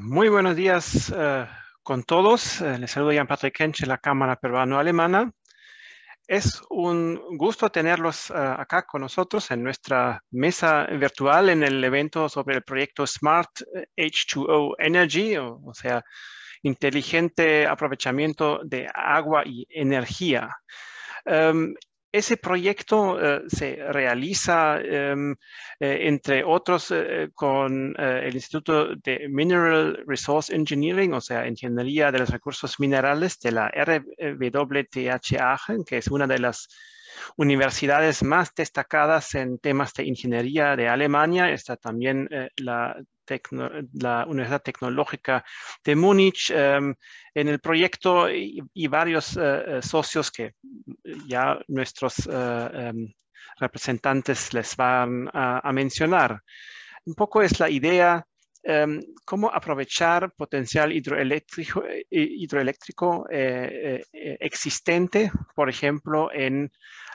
muy buenos días eh, con todos. Eh, les saludo Jan Patrick en la Cámara Peruano-Alemana. Es un gusto tenerlos eh, acá con nosotros en nuestra mesa virtual en el evento sobre el proyecto Smart H2O Energy, o, sea, inteligente aprovechamiento de agua y energía. Em, ese proyecto eh, se realiza, em, eh, entre otros, eh, con el Instituto de Mineral Resource Engineering, o sea, Ingeniería de los Recursos Minerales de la RWTH Aachen, que es una de las universidades más destacadas en temas de ingeniería de Alemania. Está también la la Universidad Tecnológica de Múnich, em, en el proyecto y, varios eh, eh, socios que eh, ya nuestros em, representantes les van a, mencionar. Un poco es la idea em, cómo aprovechar potencial hidroeléctrico, hidroeléctrico existente, por ejemplo, en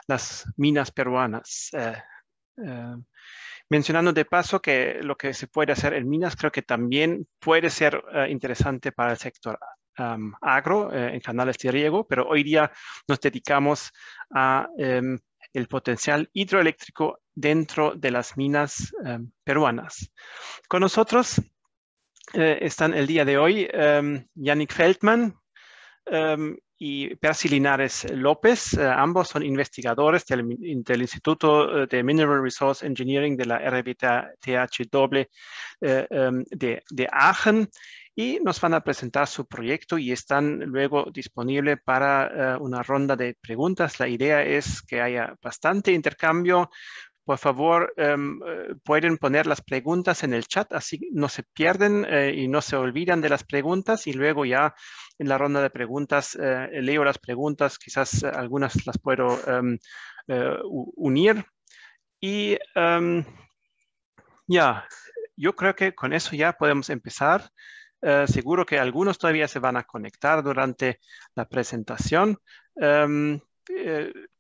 las minas peruanas. Mencionando de paso que lo que se puede hacer en minas creo que también puede ser eh, interesante para el sector agro eh, en canales de riego, pero hoy día nos dedicamos a em, el potencial hidroeléctrico dentro de las minas em, peruanas. Con nosotros eh, están el día de hoy em, Yannick Feldman, y Percy Linares López. Eh, ambos son investigadores del, Instituto eh, de Mineral Resource Engineering de la RWTH eh, em, de, Aachen y nos van a presentar su proyecto y están luego disponibles para una ronda de preguntas. La idea es que haya bastante intercambio por favor, em, eh, pueden poner las preguntas en el chat, así no se pierden eh, y no se olvidan de las preguntas y luego ya en la ronda de preguntas eh, leo las preguntas, quizás algunas las puedo em, unir. Y em, ya, yo creo que con eso ya podemos empezar. seguro que algunos todavía se van a conectar durante la presentación.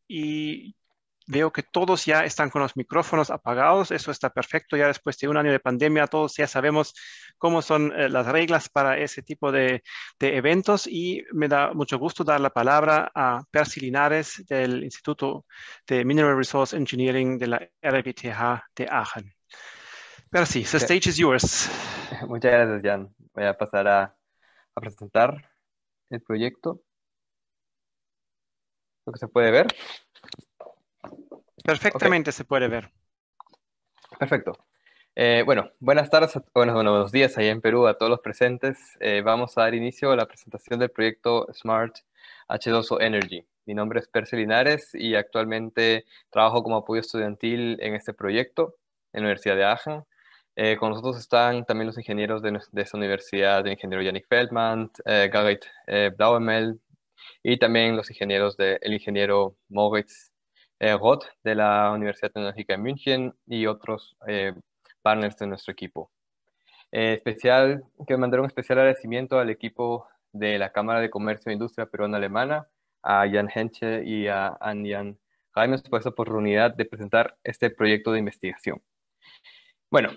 y Veo que todos ya están con los micrófonos apagados, eso está perfecto, ya después de un año de pandemia todos ya sabemos cómo son eh, las reglas para ese tipo de, eventos y me da mucho gusto dar la palabra a Percy Linares del Instituto de Mineral Resource Engineering de la RBTH de Aachen. Percy, the stage is yours. Muchas gracias, Jan. Voy a pasar a, a presentar el proyecto. Lo que se puede ver. Perfectamente se puede ver. Perfecto. Eh, bueno, buenas tardes, buenos días allá en Perú a todos los presentes. Eh, vamos a dar inicio a la presentación del proyecto Smart H2O Energy. Mi nombre es Percy Linares y actualmente trabajo como apoyo estudiantil en este proyecto en la Universidad de Aachen. Eh, con nosotros están también los ingenieros de, esa esta universidad, el ingeniero Yannick Feldman, Gagait Blauemel y también los ingenieros del ingeniero Moritz Roth eh, de la Universidad Tecnológica de München y otros eh, partners de nuestro equipo. Eh, especial, que mandar un especial agradecimiento al equipo de la Cámara de Comercio e Industria Peruana Alemana, a Jan Henche y a Anjan Jaimes por esta oportunidad de presentar este proyecto de investigación. Bueno,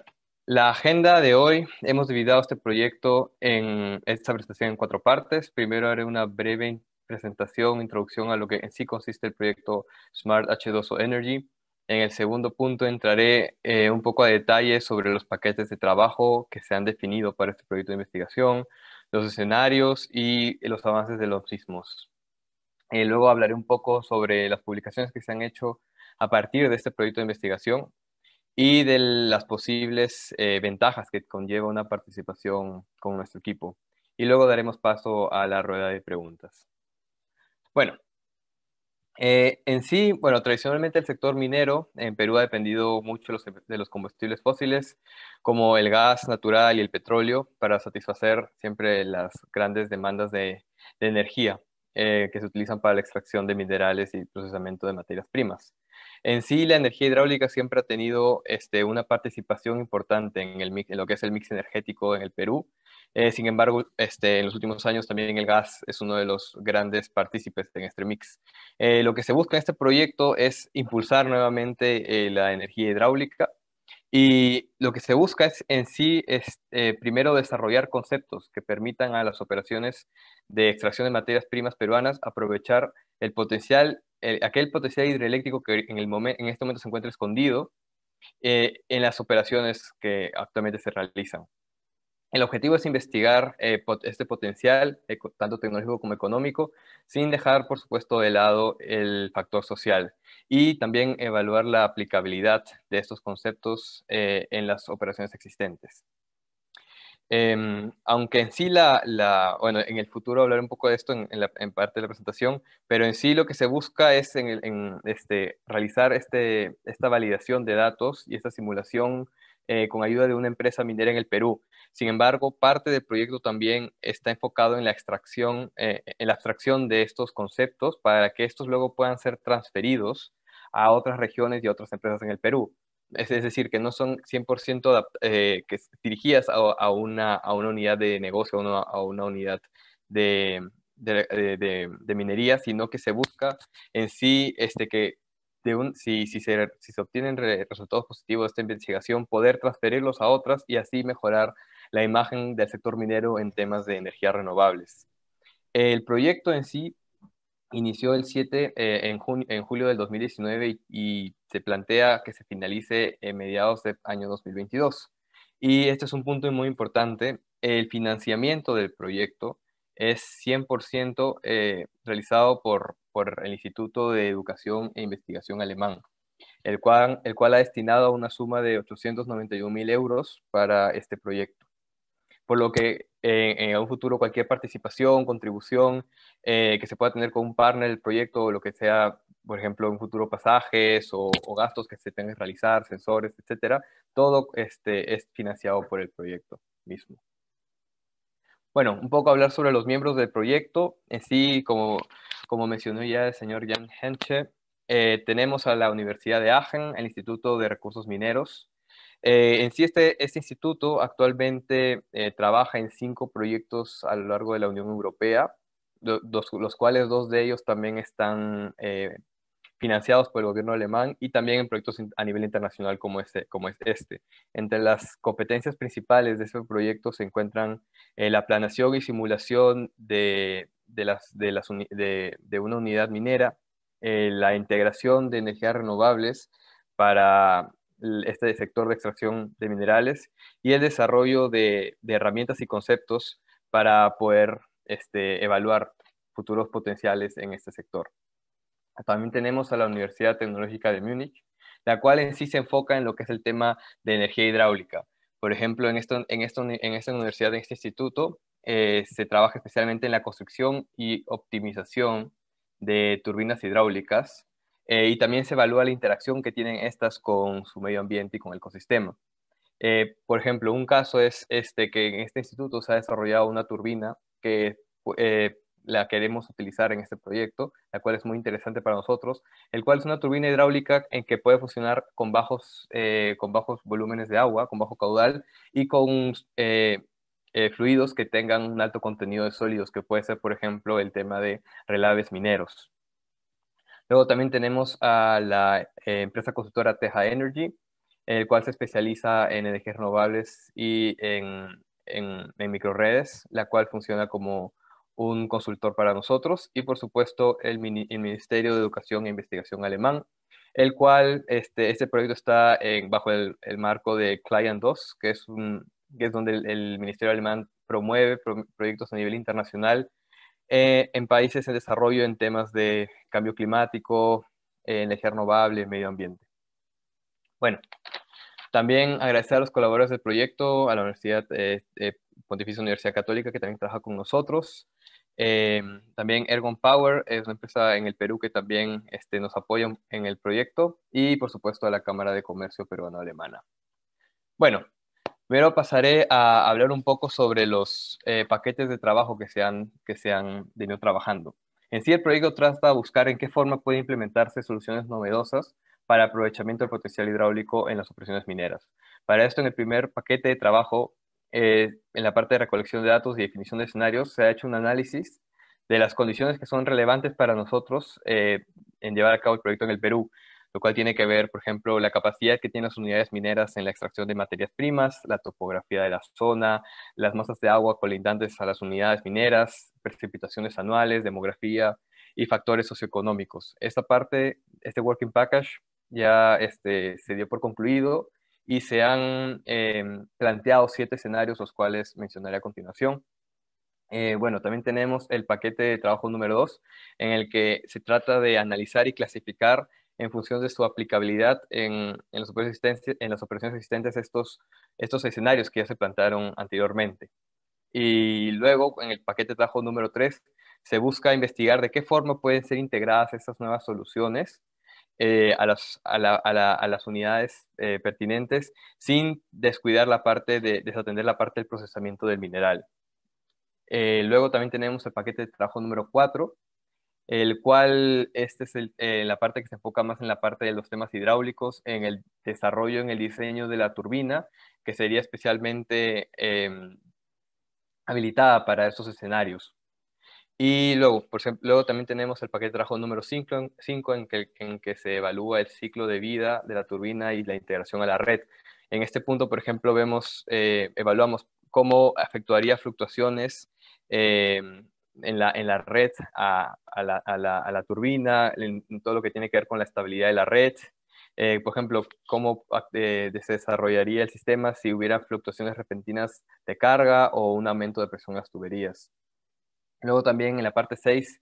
la agenda de hoy, hemos dividido este proyecto en esta presentación en cuatro partes. Primero haré una breve presentación, introducción a lo que en sí consiste el proyecto Smart H2O Energy. En el segundo punto entraré eh, un poco a detalle sobre los paquetes de trabajo que se han definido para este proyecto de investigación, los escenarios y los avances de los mismos. Eh, luego hablaré un poco sobre las publicaciones que se han hecho a partir de este proyecto de investigación y de las posibles eh, ventajas que conlleva una participación con nuestro equipo. Y luego daremos paso a la rueda de preguntas. Bueno, eh, en sí, bueno, tradicionalmente el sector minero en Perú ha dependido mucho de los combustibles fósiles, como el gas natural y el petróleo, para satisfacer siempre las grandes demandas de, energía eh, que se utilizan para la extracción de minerales y procesamiento de materias primas. En sí, la energía hidráulica siempre ha tenido este, una participación importante en, el lo que es el mix energético en el Perú. Eh, sin embargo, este, en los últimos años también el gas es uno de los grandes partícipes en este mix. Eh, lo que se busca en este proyecto es impulsar nuevamente eh, la energía hidráulica y lo que se busca es en sí es primero desarrollar conceptos que permitan a las operaciones de extracción de materias primas peruanas aprovechar el potencial eh, aquel potencial hidroeléctrico que en, este momento se encuentra escondido eh, en las operaciones que actualmente se realizan. El objetivo es investigar eh, este potencial, tanto tecnológico como económico, sin dejar, por supuesto, de lado el factor social y también evaluar la aplicabilidad de estos conceptos en las operaciones existentes. Em, aunque en sí la, bueno, en el futuro hablaré un poco de esto en, parte de la presentación, pero en sí lo que se busca es este, realizar este, esta validación de datos y esta simulación eh, con ayuda de una empresa minera en el Perú. Sin embargo, parte del proyecto también está enfocado en la extracción, eh, en la abstracción de estos conceptos para que estos luego puedan ser transferidos a otras regiones y otras empresas en el Perú es, decir, que no son 100% eh, que dirigidas a, una, unidad de negocio, a una, a una unidad eh, de, minería, sino que se busca en sí este, que de un, si, se, obtienen resultados positivos de esta investigación, poder transferirlos a otras y así mejorar la imagen del sector minero en temas de energías renovables. El proyecto en sí inició el 7 eh, en, en, julio del 2019 y, se plantea que se finalice en mediados del año 2022. Y este es un punto muy importante. El financiamiento del proyecto es 100% eh, realizado por, por el Instituto de Educación e Investigación Alemán, el cual, el cual ha destinado una suma de 891 mil euros para este proyecto. Por lo que en, un futuro cualquier participación, contribución eh, que se pueda tener con un partner, el proyecto, lo que sea, por ejemplo, en un futuro pasajes o, gastos que se tengan que realizar, sensores, etcétera, todo este, es financiado por el proyecto mismo. Bueno, un poco hablar sobre los miembros del proyecto. En eh, sí, como, como mencionó ya el señor Jan Henche, eh, tenemos a la Universidad de Aachen, el Instituto de Recursos Mineros, eh, en sí, este, este instituto actualmente eh, trabaja en cinco proyectos a lo largo de la Unión Europea, los cuales dos de ellos también están eh, financiados por el gobierno alemán y también en proyectos a nivel internacional como, este, como este. Entre las competencias principales de este proyecto se encuentran la planeación y simulación de, las, de una unidad minera, la integración de energías renovables para este sector de extracción de minerales y el desarrollo de, herramientas y conceptos para poder este, evaluar futuros potenciales en este sector. También tenemos a la Universidad Tecnológica de Múnich, la cual en sí se enfoca en lo que es el tema de energía hidráulica. Por ejemplo, en, esta universidad, en este instituto, eh, se trabaja especialmente en la construcción y optimización de turbinas hidráulicas eh, y también se evalúa la interacción que tienen estas con su medio ambiente y con el ecosistema. Eh, por ejemplo, un caso es este, que en este instituto se ha desarrollado una turbina que eh, la queremos utilizar en este proyecto, la cual es muy interesante para nosotros, el cual es una turbina hidráulica en que puede funcionar con bajos volúmenes de agua, con bajo caudal y con fluidos que tengan un alto contenido de sólidos, que puede ser, por ejemplo, el tema de relaves mineros. Luego también tenemos a la eh, empresa consultora Teja Energy, el cual se especializa en energías renovables y en, en, microredes, la cual funciona como un consultor para nosotros. Y por supuesto, el, Ministerio de Educación e Investigación Alemán, el cual este, este proyecto está bajo el, marco de Client 2, que es, es donde el, Ministerio Alemán promueve proyectos a nivel internacional eh, en países en desarrollo en temas de cambio climático, eh, energía renovable, medio ambiente. Bueno, también agradecer a los colaboradores del proyecto, a la Universidad eh, eh Pontificia Universidad Católica, que también trabaja con nosotros. Eh, también Ergon Power es una empresa en el Perú que también este, nos apoya en el proyecto. Y por supuesto a la Cámara de Comercio Peruano-Alemana. Bueno, Primero pasaré a hablar un poco sobre los eh, paquetes de trabajo que se, han, que se han venido trabajando. En sí, el proyecto trata a buscar en qué forma puede implementarse soluciones novedosas para aprovechamiento del potencial hidráulico en las operaciones mineras. Para esto, en el primer paquete de trabajo, eh, en la parte de recolección de datos y definición de escenarios, se ha hecho un análisis de las condiciones que son relevantes para nosotros eh, en llevar a cabo el proyecto en el Perú, lo cual tiene que ver, por ejemplo, la capacidad que tienen las unidades mineras en la extracción de materias primas, la topografía de la zona, las masas de agua colindantes a las unidades mineras, precipitaciones anuales, demografía y factores socioeconómicos. Esta parte, este Working Package, ya este, se dio por concluido y se han em, planteado siete escenarios, los cuales mencionaré a continuación. Eh, bueno, también tenemos el paquete de trabajo número dos, en el que se trata de analizar y clasificar en función de su aplicabilidad en, en, las, operaciones en las operaciones existentes estos, estos escenarios que ya se plantearon anteriormente. Y luego, en el paquete de trabajo número 3, se busca investigar de qué forma pueden ser integradas estas nuevas soluciones eh, a, las, unidades eh, pertinentes sin descuidar la parte, de, desatender la parte del procesamiento del mineral. Eh, luego también tenemos el paquete de trabajo número 4, el cual este es eh, la parte que se enfoca más en la parte de los temas hidráulicos, en el desarrollo, en el diseño de la turbina, que sería especialmente em, habilitada para estos escenarios. Y luego, por ejemplo, también tenemos el paquete de trabajo número 5, en, que, que se evalúa el ciclo de vida de la turbina y la integración a la red. En este punto, por ejemplo, vemos, eh, evaluamos cómo afectaría fluctuaciones em, en la, red a, la, turbina, en todo lo que tiene que ver con la estabilidad de la red. Eh, por ejemplo, cómo se eh, desarrollaría el sistema si hubiera fluctuaciones repentinas de carga o un aumento de presión en las tuberías. Luego también en la parte 6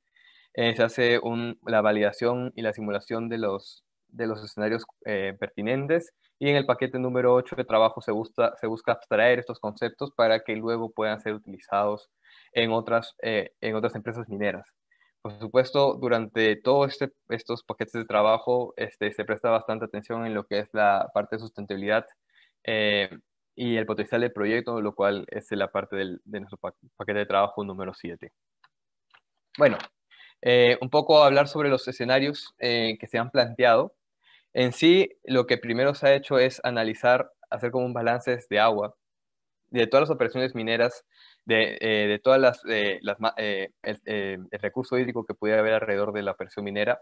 eh, se hace la validación y la simulación de los, de los escenarios pertinentes y en el paquete número 8 de trabajo se busca, se busca abstraer estos conceptos para que luego puedan ser utilizados en otras, eh, en otras empresas mineras. Por supuesto, durante todos este, estos paquetes de trabajo este, se presta bastante atención en lo que es la parte de sustentabilidad eh, y el potencial del proyecto, lo cual es la parte del, de nuestro paquete de trabajo número 7. Bueno, eh, un poco hablar sobre los escenarios que se han planteado. En sí, lo que primero se ha hecho es analizar, hacer como un balance de agua de todas las operaciones mineras, de, eh, de todas las, eh, las eh, el, recurso hídrico que pudiera haber alrededor de la operación minera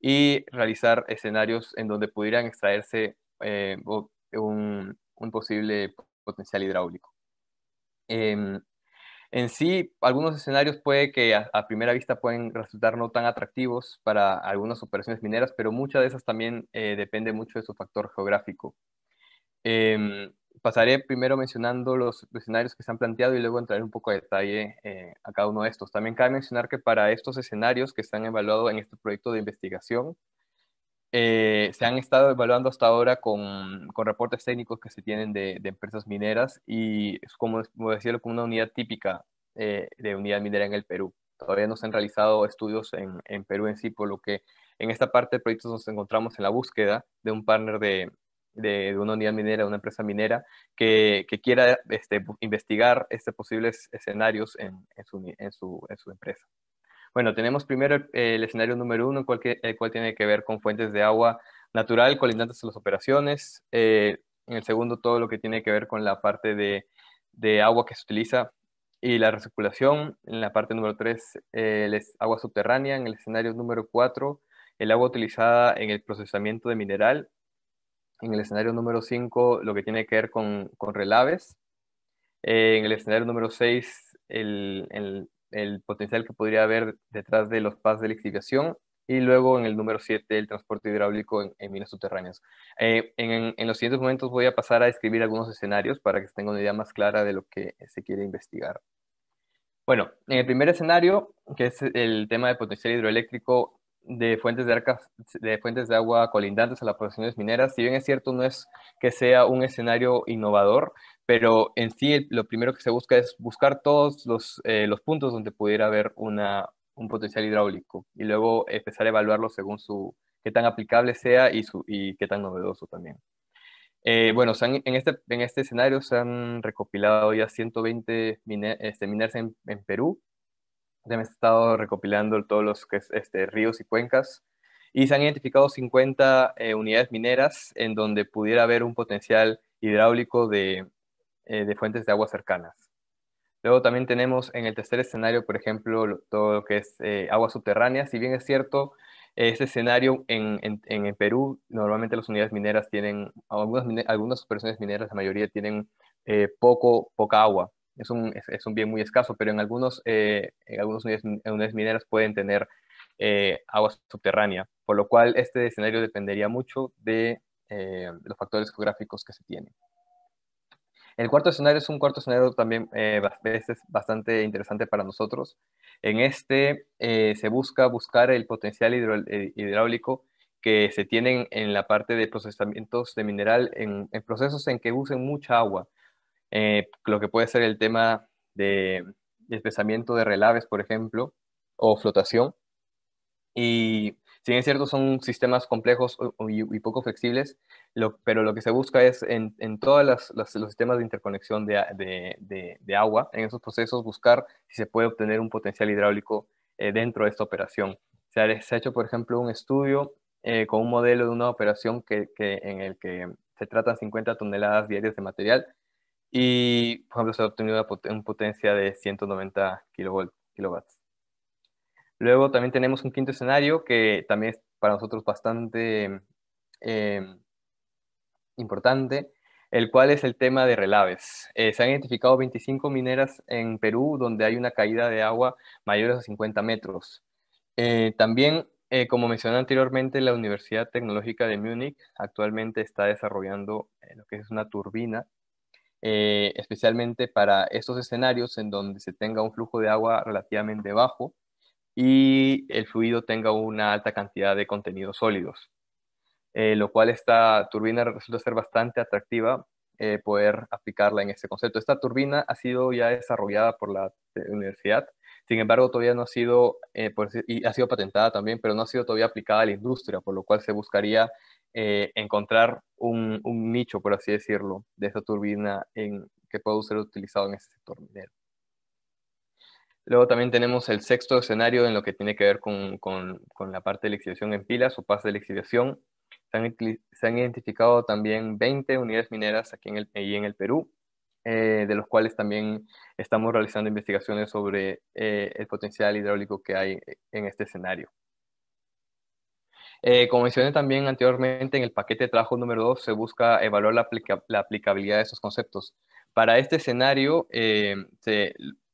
y realizar escenarios en donde pudieran extraerse un, posible potencial hidráulico. Em, en sí, algunos escenarios puede que a, primera vista pueden resultar no tan atractivos para algunas operaciones mineras, pero muchas de esas también depende mucho de su factor geográfico. Em, pasaré primero mencionando los, escenarios que se han planteado y luego entraré un poco a detalle eh, a cada uno de estos. También cabe mencionar que para estos escenarios que se han evaluado en este proyecto de investigación, eh, se han estado evaluando hasta ahora con, reportes técnicos que se tienen de, empresas mineras y, como, como decirlo, como una unidad típica eh, de unidad minera en el Perú. Todavía no se han realizado estudios en, en, Perú en sí, por lo que en esta parte de proyectos nos encontramos en la búsqueda de un partner de, de, una unidad minera, una empresa minera, que, que quiera este, investigar este, posibles escenarios en, su, empresa. Bueno, tenemos primero el, escenario número uno, el cual tiene que ver con fuentes de agua natural colindantes a las operaciones. Eh, en el segundo, todo lo que tiene que ver con la parte de, agua que se utiliza y la recirculación. En la parte número tres, eh, agua subterránea. En el escenario número cuatro, el agua utilizada en el procesamiento de mineral en el escenario número 5 lo que tiene que ver con, con relaves, eh, en el escenario número 6 el, potencial que podría haber detrás de los pasos de lixiviación y luego en el número 7 el transporte hidráulico en, en minas subterráneas. Eh, en, en, los siguientes momentos voy a pasar a escribir algunos escenarios para que se tenga una idea más clara de lo que se quiere investigar. Bueno, en el primer escenario, que es el tema de potencial hidroeléctrico de fuentes de, de fuentes de agua colindantes a las poblaciones mineras. Si bien es cierto, no es que sea un escenario innovador, pero en sí lo primero que se busca es buscar todos los, eh, los puntos donde pudiera haber una, un potencial hidráulico y luego empezar a evaluarlo según su qué tan aplicable sea y, su, y qué tan novedoso también. Eh, bueno, en, este, en este escenario se han recopilado ya 120 minas este, mineras en Perú ya estado recopilando todos los este, ríos y cuencas y se han identificado 50 eh, unidades mineras en donde pudiera haber un potencial hidráulico de, eh, de, fuentes de agua cercanas. Luego también tenemos en el tercer escenario, por ejemplo, todo lo que es eh, aguas subterráneas. Si bien es cierto, este escenario en, en, en, Perú, normalmente las unidades mineras tienen, algunas, algunas operaciones mineras, la mayoría tienen poco, poca agua es un, bien muy escaso, pero en algunos, eh, en algunos unidades, mineras pueden tener eh, agua subterránea, por lo cual este escenario dependería mucho eh, de, los factores geográficos que se tienen. El cuarto escenario es un cuarto escenario también este bastante interesante para nosotros. En este se busca buscar el potencial hidráulico que se tienen en la parte de procesamientos de mineral, en procesos en que usen mucha agua, eh, lo que puede ser el tema de desplazamiento de relaves, por ejemplo, o flotación. Y si es cierto, son sistemas complejos y, poco flexibles, pero lo que se busca es en, todos los sistemas de interconexión de, agua, en esos procesos, buscar si se puede obtener un potencial hidráulico eh, dentro de esta operación. Se ha, hecho, por ejemplo, un estudio eh, con un modelo de una operación que, en el que se tratan 50 toneladas diarias de material y, por ejemplo, se ha obtenido una potencia de 190 kilowatts. Luego también tenemos un quinto escenario que también es para nosotros bastante eh, importante, el cual es el tema de relaves. Eh, se han identificado 25 mineras en Perú donde hay una caída de agua mayor a 50 metros. Eh, también, como mencioné anteriormente, la Universidad Tecnológica de Múnich actualmente está desarrollando lo que es una turbina eh, especialmente para estos escenarios en donde se tenga un flujo de agua relativamente bajo y el fluido tenga una alta cantidad de contenidos sólidos, eh, lo cual esta turbina resulta ser bastante atractiva eh, poder aplicarla en este concepto. Esta turbina ha sido ya desarrollada por la universidad, sin embargo todavía no ha sido, y ha sido patentada también, pero no ha sido todavía aplicada a la industria, por lo cual se buscaría eh, encontrar un, nicho, por así decirlo, de esta turbina en, que pueda ser utilizado en este sector minero. Luego también tenemos el sexto escenario en lo que tiene que ver con, la parte de la lixiviación en pilas o paso de la Se se han, identificado también 20 unidades mineras aquí en el, en el Perú, eh, de los cuales también estamos realizando investigaciones sobre eh, el potencial hidráulico que hay en este escenario. Eh, como mencioné también anteriormente, en el paquete de trabajo número 2 se busca evaluar la, aplicabilidad de estos conceptos. Para este escenario, eh,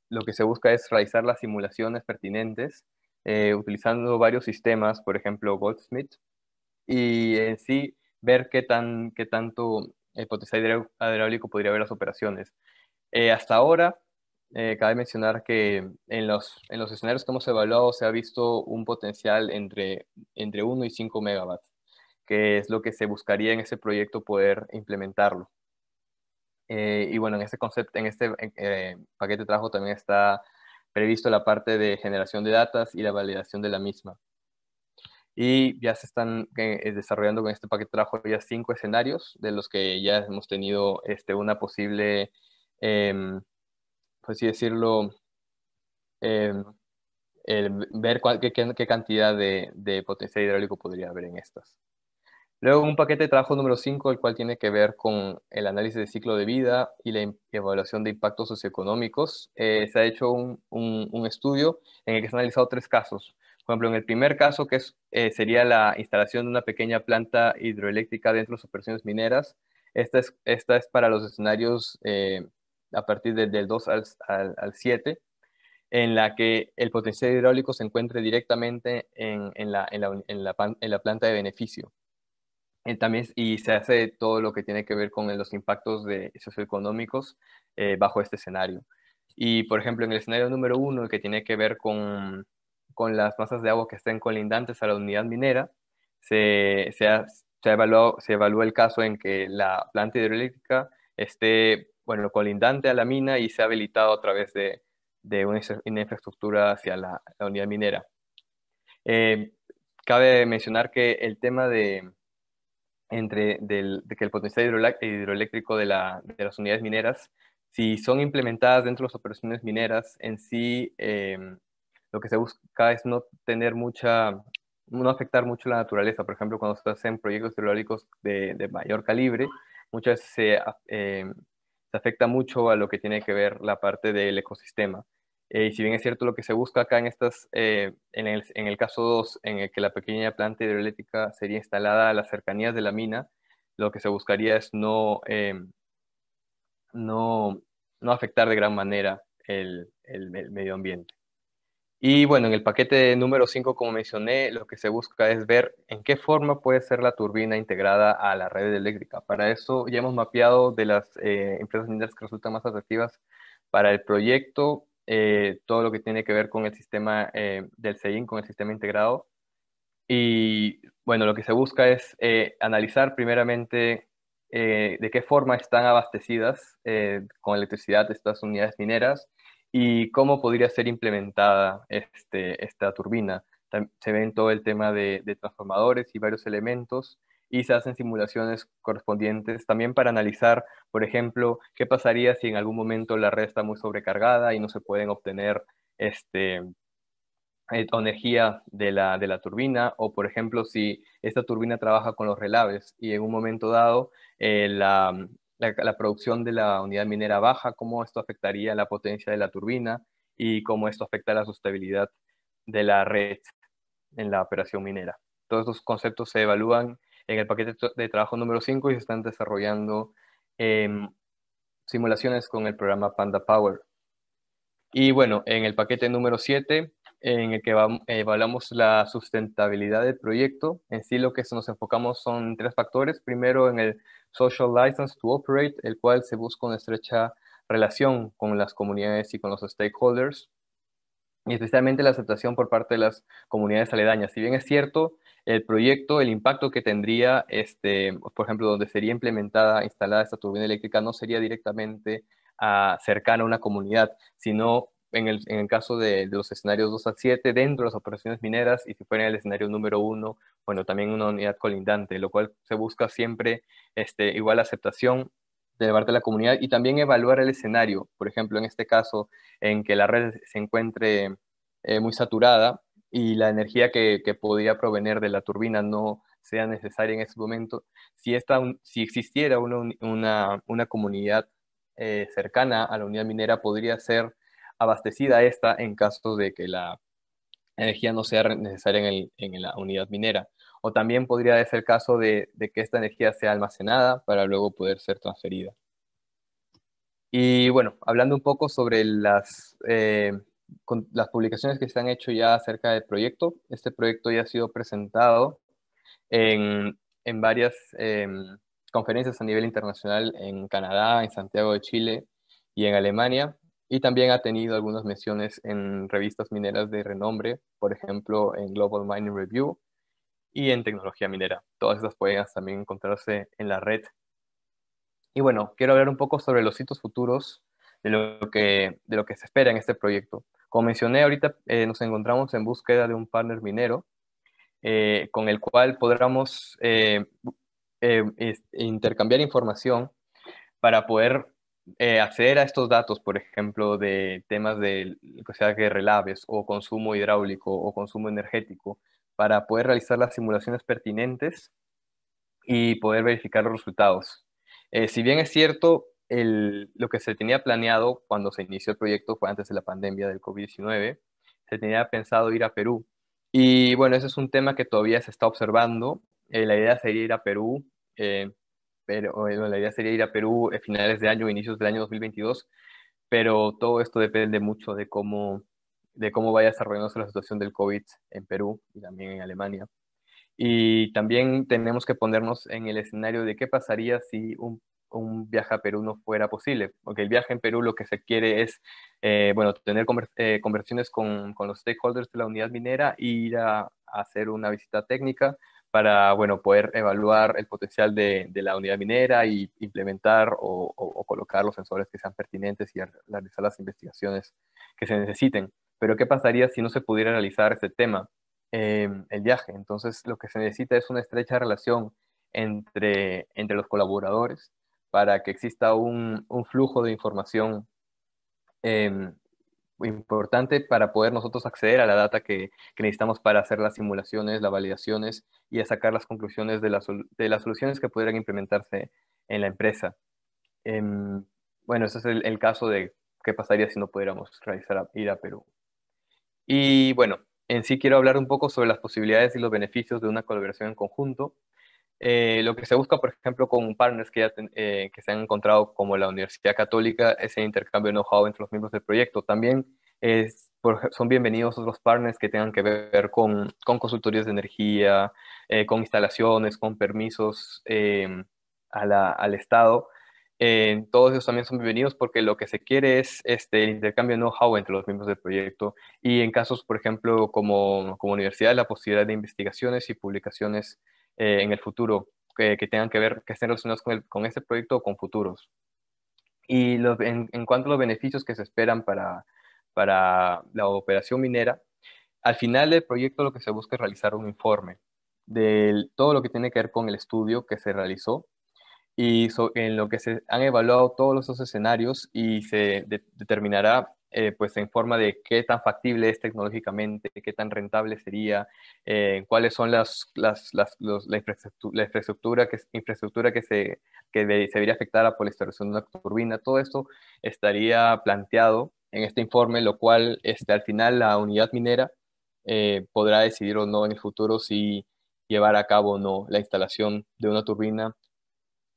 lo que se busca es realizar las simulaciones pertinentes eh, utilizando varios sistemas, por ejemplo Goldsmith, y en sí ver qué, tanto el potencial hidráulico podría haber las operaciones. hasta ahora, eh, cabe mencionar que en los, en los escenarios que hemos evaluado se ha visto un potencial entre, entre 1 y 5 megawatts, que es lo que se buscaría en ese proyecto poder implementarlo. Eh, y bueno, en este concepto, en este eh, paquete de trabajo también está previsto la parte de generación de datos y la validación de la misma. Y ya se están desarrollando con este paquete de trabajo ya cinco escenarios de los que ya hemos tenido este, una posible em, por pues así decirlo, eh, el ver cuál, qué, cantidad de, de, potencial hidráulico podría haber en estas. Luego un paquete de trabajo número 5, el cual tiene que ver con el análisis de ciclo de vida y la evaluación de impactos socioeconómicos. Eh, se ha hecho un, estudio en el que se han analizado tres casos. Por ejemplo, en el primer caso, que eh, sería la instalación de una pequeña planta hidroeléctrica dentro de las operaciones mineras, esta es, esta es para los escenarios a partir del 2 al, al, 7, en la que el potencial hidráulico se encuentre directamente en, en, la, planta de beneficio. Y eh, también, y se hace todo lo que tiene que ver con los impactos de, socioeconómicos eh, bajo este escenario. Y, por ejemplo, en el escenario número uno, que tiene que ver con, las masas de agua que estén colindantes a la unidad minera, se, se, se, se evalúa el caso en que la planta hidroeléctrica esté bueno, colindante a la mina y se ha habilitado a través de, una, infraestructura hacia la, unidad minera. Eh, cabe mencionar que el tema de, entre, que el potencial hidroeléctrico de, las unidades mineras, si son implementadas dentro de las operaciones mineras, en sí eh, lo que se busca es no tener mucha, no afectar mucho la naturaleza. Por ejemplo, cuando se hacen proyectos hidroeléctricos de, mayor calibre, muchas veces se, eh, afecta mucho a lo que tiene que ver la parte del ecosistema. Eh, y si bien es cierto lo que se busca acá en, estas, eh, en, el, en, el, caso 2, en el que la pequeña planta hidroeléctrica sería instalada a las cercanías de la mina, lo que se buscaría es no, eh, no, afectar de gran manera el medio ambiente. Y bueno, en el paquete número 5, como mencioné, lo que se busca es ver en qué forma puede ser la turbina integrada a la red eléctrica. Para eso ya hemos mapeado de las eh, empresas mineras que resultan más atractivas para el proyecto, eh, todo lo que tiene que ver con el sistema eh, del CEIN, con el sistema integrado. Y bueno, lo que se busca es analizar primeramente de qué forma están abastecidas con electricidad estas unidades mineras y cómo podría ser implementada este, esta turbina. Se ven todo el tema de, transformadores y varios elementos y se hacen simulaciones correspondientes también para analizar, por ejemplo, qué pasaría si en algún momento la red está muy sobrecargada y no se pueden obtener este, eh, energía de la, turbina, o por ejemplo, si esta turbina trabaja con los relaves y en un momento dado eh, la, la, producción de la unidad minera baja, cómo esto afectaría la potencia de la turbina y cómo esto afecta la sustentabilidad de la red en la operación minera. Todos estos conceptos se evalúan en el paquete de trabajo número 5 y se están desarrollando simulaciones con el programa Panda Power. Y bueno, en el paquete número 7 en el que evaluamos la sustentabilidad del proyecto. En sí lo que nos enfocamos son tres factores. Primero, en el social license to operate, el cual se busca una estrecha relación con las comunidades y con los stakeholders, y especialmente la aceptación por parte de las comunidades aledañas. Si bien es cierto, el proyecto, el impacto que tendría, este, por ejemplo, donde sería implementada, instalada esta turbina eléctrica, no sería directamente ah, cercana a una comunidad, sino en el, en el caso de, los escenarios 2 a 7 dentro de las operaciones mineras y si fuera el escenario número 1, bueno, también una unidad colindante, lo cual se busca siempre este, igual aceptación de parte de la comunidad y también evaluar el escenario, por ejemplo, en este caso en que la red se encuentre eh, muy saturada y la energía que, que podría provenir de la turbina no sea necesaria en ese momento, si, esta, si existiera una, una, una comunidad eh, cercana a la unidad minera, podría ser abastecida esta en caso de que la energía no sea necesaria en, en la unidad minera. O también podría ser el caso de, que esta energía sea almacenada para luego poder ser transferida. Y bueno, hablando un poco sobre las, eh, las publicaciones que se han hecho ya acerca del proyecto, este proyecto ya ha sido presentado en, en varias em, conferencias a nivel internacional en Canadá, en Santiago de Chile y en Alemania y también ha tenido algunas menciones en revistas mineras de renombre, por ejemplo en Global Mining Review y en Tecnología Minera. Todas estas pueden también encontrarse en la red. Y bueno, quiero hablar un poco sobre los hitos futuros de lo que, de lo que se espera en este proyecto. Como mencioné, ahorita eh, nos encontramos en búsqueda de un partner minero eh, con el cual podamos eh, intercambiar información para poder eh, acceder a estos datos, por ejemplo, de temas de o sea, relaves o consumo hidráulico o consumo energético, para poder realizar las simulaciones pertinentes y poder verificar los resultados. Eh, si bien es cierto, lo que se tenía planeado cuando se inició el proyecto fue antes de la pandemia del COVID-19, se tenía pensado ir a Perú. Y bueno, ese es un tema que todavía se está observando. Eh, la idea sería ir a Perú pero la idea sería ir a Perú a eh, finales de año, inicios del año 2022, pero todo esto depende mucho de cómo, de cómo vaya desarrollándose la situación del COVID en Perú y también en Alemania. Y también tenemos que ponernos en el escenario de qué pasaría si un, viaje a Perú no fuera posible, porque el viaje en Perú lo que se quiere es, eh, bueno, tener conversiones eh, conversaciones con, los stakeholders de la unidad minera e ir a hacer una visita técnica, para bueno, poder evaluar el potencial de, la unidad minera y implementar o, colocar los sensores que sean pertinentes y realizar las investigaciones que se necesiten. Pero ¿qué pasaría si no se pudiera realizar este tema, en em, el viaje? Entonces lo que se necesita es una estrecha relación entre, entre los colaboradores para que exista un, flujo de información eh, importante para poder nosotros acceder a la data que, necesitamos para hacer las simulaciones, las validaciones y a sacar las conclusiones de, las soluciones que pudieran implementarse en la empresa. Em, bueno, ese es el, el, caso de qué pasaría si no pudiéramos realizar ir a Perú. Y bueno, en sí quiero hablar un poco sobre las posibilidades y los beneficios de una colaboración en conjunto eh, lo que se busca, por ejemplo, con partners que, eh, que se han encontrado como la Universidad Católica, es el intercambio de know-how entre los miembros del proyecto. También son bienvenidos otros partners que tengan que ver con, consultorías de energía, eh, con instalaciones, con permisos al Estado. todos ellos también son bienvenidos porque lo que se quiere es este, el intercambio de know-how entre los miembros del proyecto y en casos, por ejemplo, como, como universidad, la posibilidad de investigaciones y publicaciones eh, en el futuro que, tengan que ver, que estén relacionados con, este proyecto o con futuros. Y en, cuanto a los beneficios que se esperan para, para la operación minera, al final del proyecto lo que se busca es realizar un informe de todo lo que tiene que ver con el estudio que se realizó y en lo que se han evaluado todos los escenarios y se determinará eh, pues en forma de qué tan factible es tecnológicamente, qué tan rentable sería, eh, cuáles son las, las, la, infraestructura, la, infraestructura, que, infraestructura que, se, que se vería afectada por la instalación de una turbina, todo esto estaría planteado en este informe, lo cual este, al final la unidad minera eh, podrá decidir o no en el futuro si llevar a cabo o no la instalación de una turbina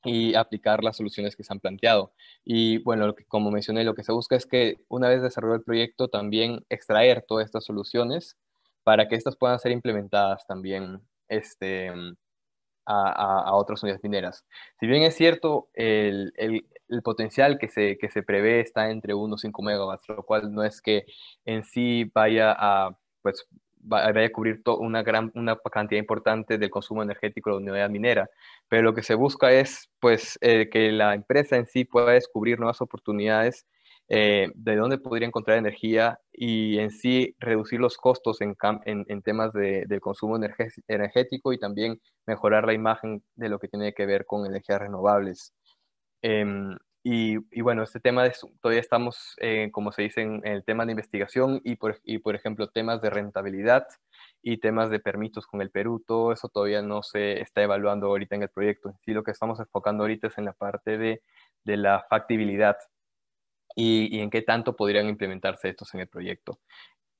y aplicar las soluciones que se han planteado. Y bueno, como mencioné, lo que se busca es que una vez desarrollado el proyecto, también extraer todas estas soluciones para que estas puedan ser implementadas también este, a, a, otras unidades mineras. Si bien es cierto, el, el, potencial que se, se, prevé está entre 1 y 5 megawatts, lo cual no es que en sí vaya a pues, va a cubrir una gran una cantidad importante del consumo energético de la unidad minera. Pero lo que se busca es pues, eh, que la empresa en sí pueda descubrir nuevas oportunidades eh, de dónde podría encontrar energía y en sí reducir los costos en, en, temas de, del consumo energético y también mejorar la imagen de lo que tiene que ver con energías renovables. Em, y, bueno, este tema de, todavía estamos, eh, como se dice, en, el tema de investigación y por, por, ejemplo, temas de rentabilidad y temas de permisos con el Perú, todo eso todavía no se está evaluando ahorita en el proyecto. Sí, lo que estamos enfocando ahorita es en la parte de, la factibilidad y, en qué tanto podrían implementarse estos en el proyecto.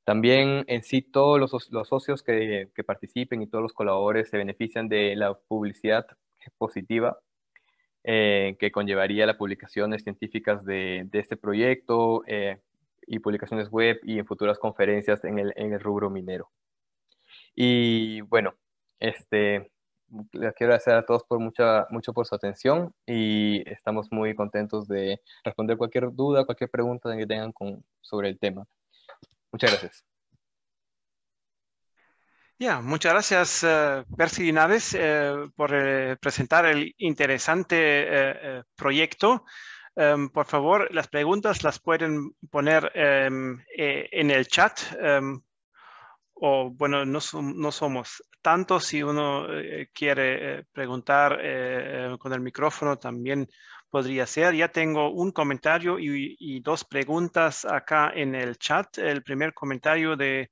También en sí todos los, socios que, que participen y todos los colaboradores se benefician de la publicidad positiva eh, que conllevaría las publicaciones científicas de, este proyecto eh, y publicaciones web y en futuras conferencias en el, rubro minero. Y bueno, este, les quiero agradecer a todos por mucha, mucho por su atención y estamos muy contentos de responder cualquier duda, cualquier pregunta que tengan sobre el tema. Muchas gracias muchas gracias, eh, Percy Naves, eh, por eh, presentar el interesante proyecto. Em, por favor, las preguntas las pueden poner em, en el chat. Em, o, bueno, no, somos tantos. Si uno quiere preguntar con el micrófono, también podría ser. Ya tengo un comentario y dos preguntas acá en el chat. El primer comentario de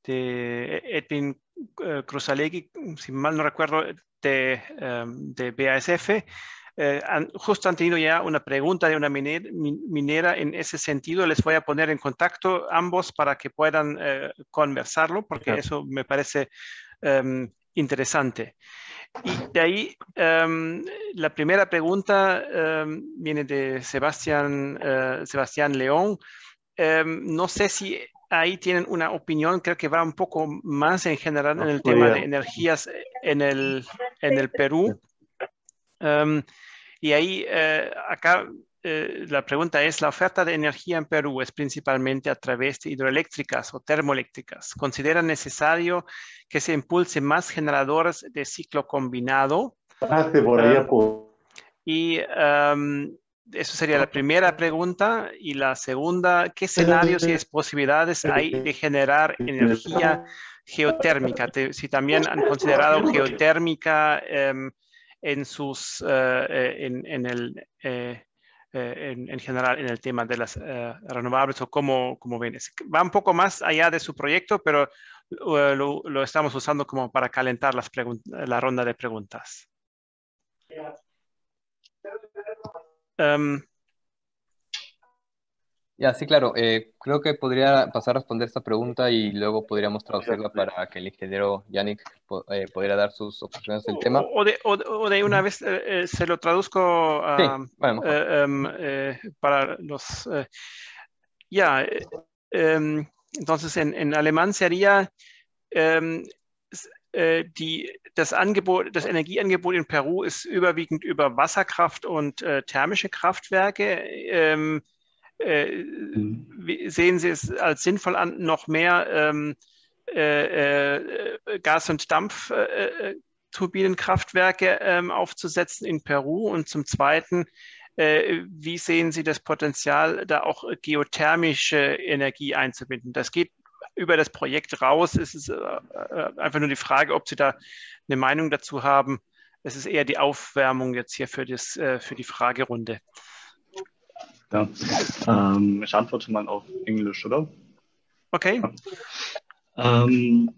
de este, e-, Edwin Cruzalegui, eh, si mal no recuerdo, de, em, de BASF, eh, justo han tenido ya una pregunta de una minera, en ese sentido. Les voy a poner en contacto ambos para que puedan eh, conversarlo, porque eso me parece em, interesante. Y de ahí, em, la primera pregunta viene de Sebastián, Sebastián León. no sé si ahí tienen una opinión, creo que va un poco más en general en el tema de energías eh, en el, en el Perú. Em, y ahí, eh, acá, eh, la pregunta es, ¿la oferta de energía en Perú es principalmente a través de hidroeléctricas o termoeléctricas? ¿Considera necesario que se impulse más generadores de ciclo combinado? Em, y em, eso sería la primera pregunta. Y la segunda, ¿qué escenarios y posibilidades hay de generar energía ah. geotérmica? si también han considerado geotérmica em, en sus, eh, eh, eh, en, en, general en el tema de las renovables o cómo, cómo ven. Va un poco más allá de su proyecto, pero lo, estamos usando como para calentar las la ronda de preguntas. Em, ya, sí, claro. Eh, creo que podría pasar a responder esta pregunta y luego podríamos traducirla para que el ingeniero Yannick eh, pudiera dar sus opciones del tema. O, de, o, una vez eh, se lo traduzco em, para los... ya, em, entonces en, en, alemán sería... haría. Äh, die, das Angebot, das Energieangebot in Peru ist überwiegend über Wasserkraft und äh, thermische Kraftwerke. Ähm, äh, mhm. Sehen Sie es als sinnvoll an, noch mehr ähm, äh, äh Gas- und Dampfturbinenkraftwerke äh, ähm, aufzusetzen in Peru? Und zum Zweiten, wie sehen Sie das Potenzial, da auch geothermische Energie einzubinden? Das geht über das Projekt raus ist es äh, äh, einfach nur die Frage, ob Sie da eine Meinung dazu haben. Es ist eher die Aufwärmung jetzt hier für, das, äh, für die Fragerunde. Ja, ähm, ich antworte mal auf Englisch, oder? Okay. Um, ähm,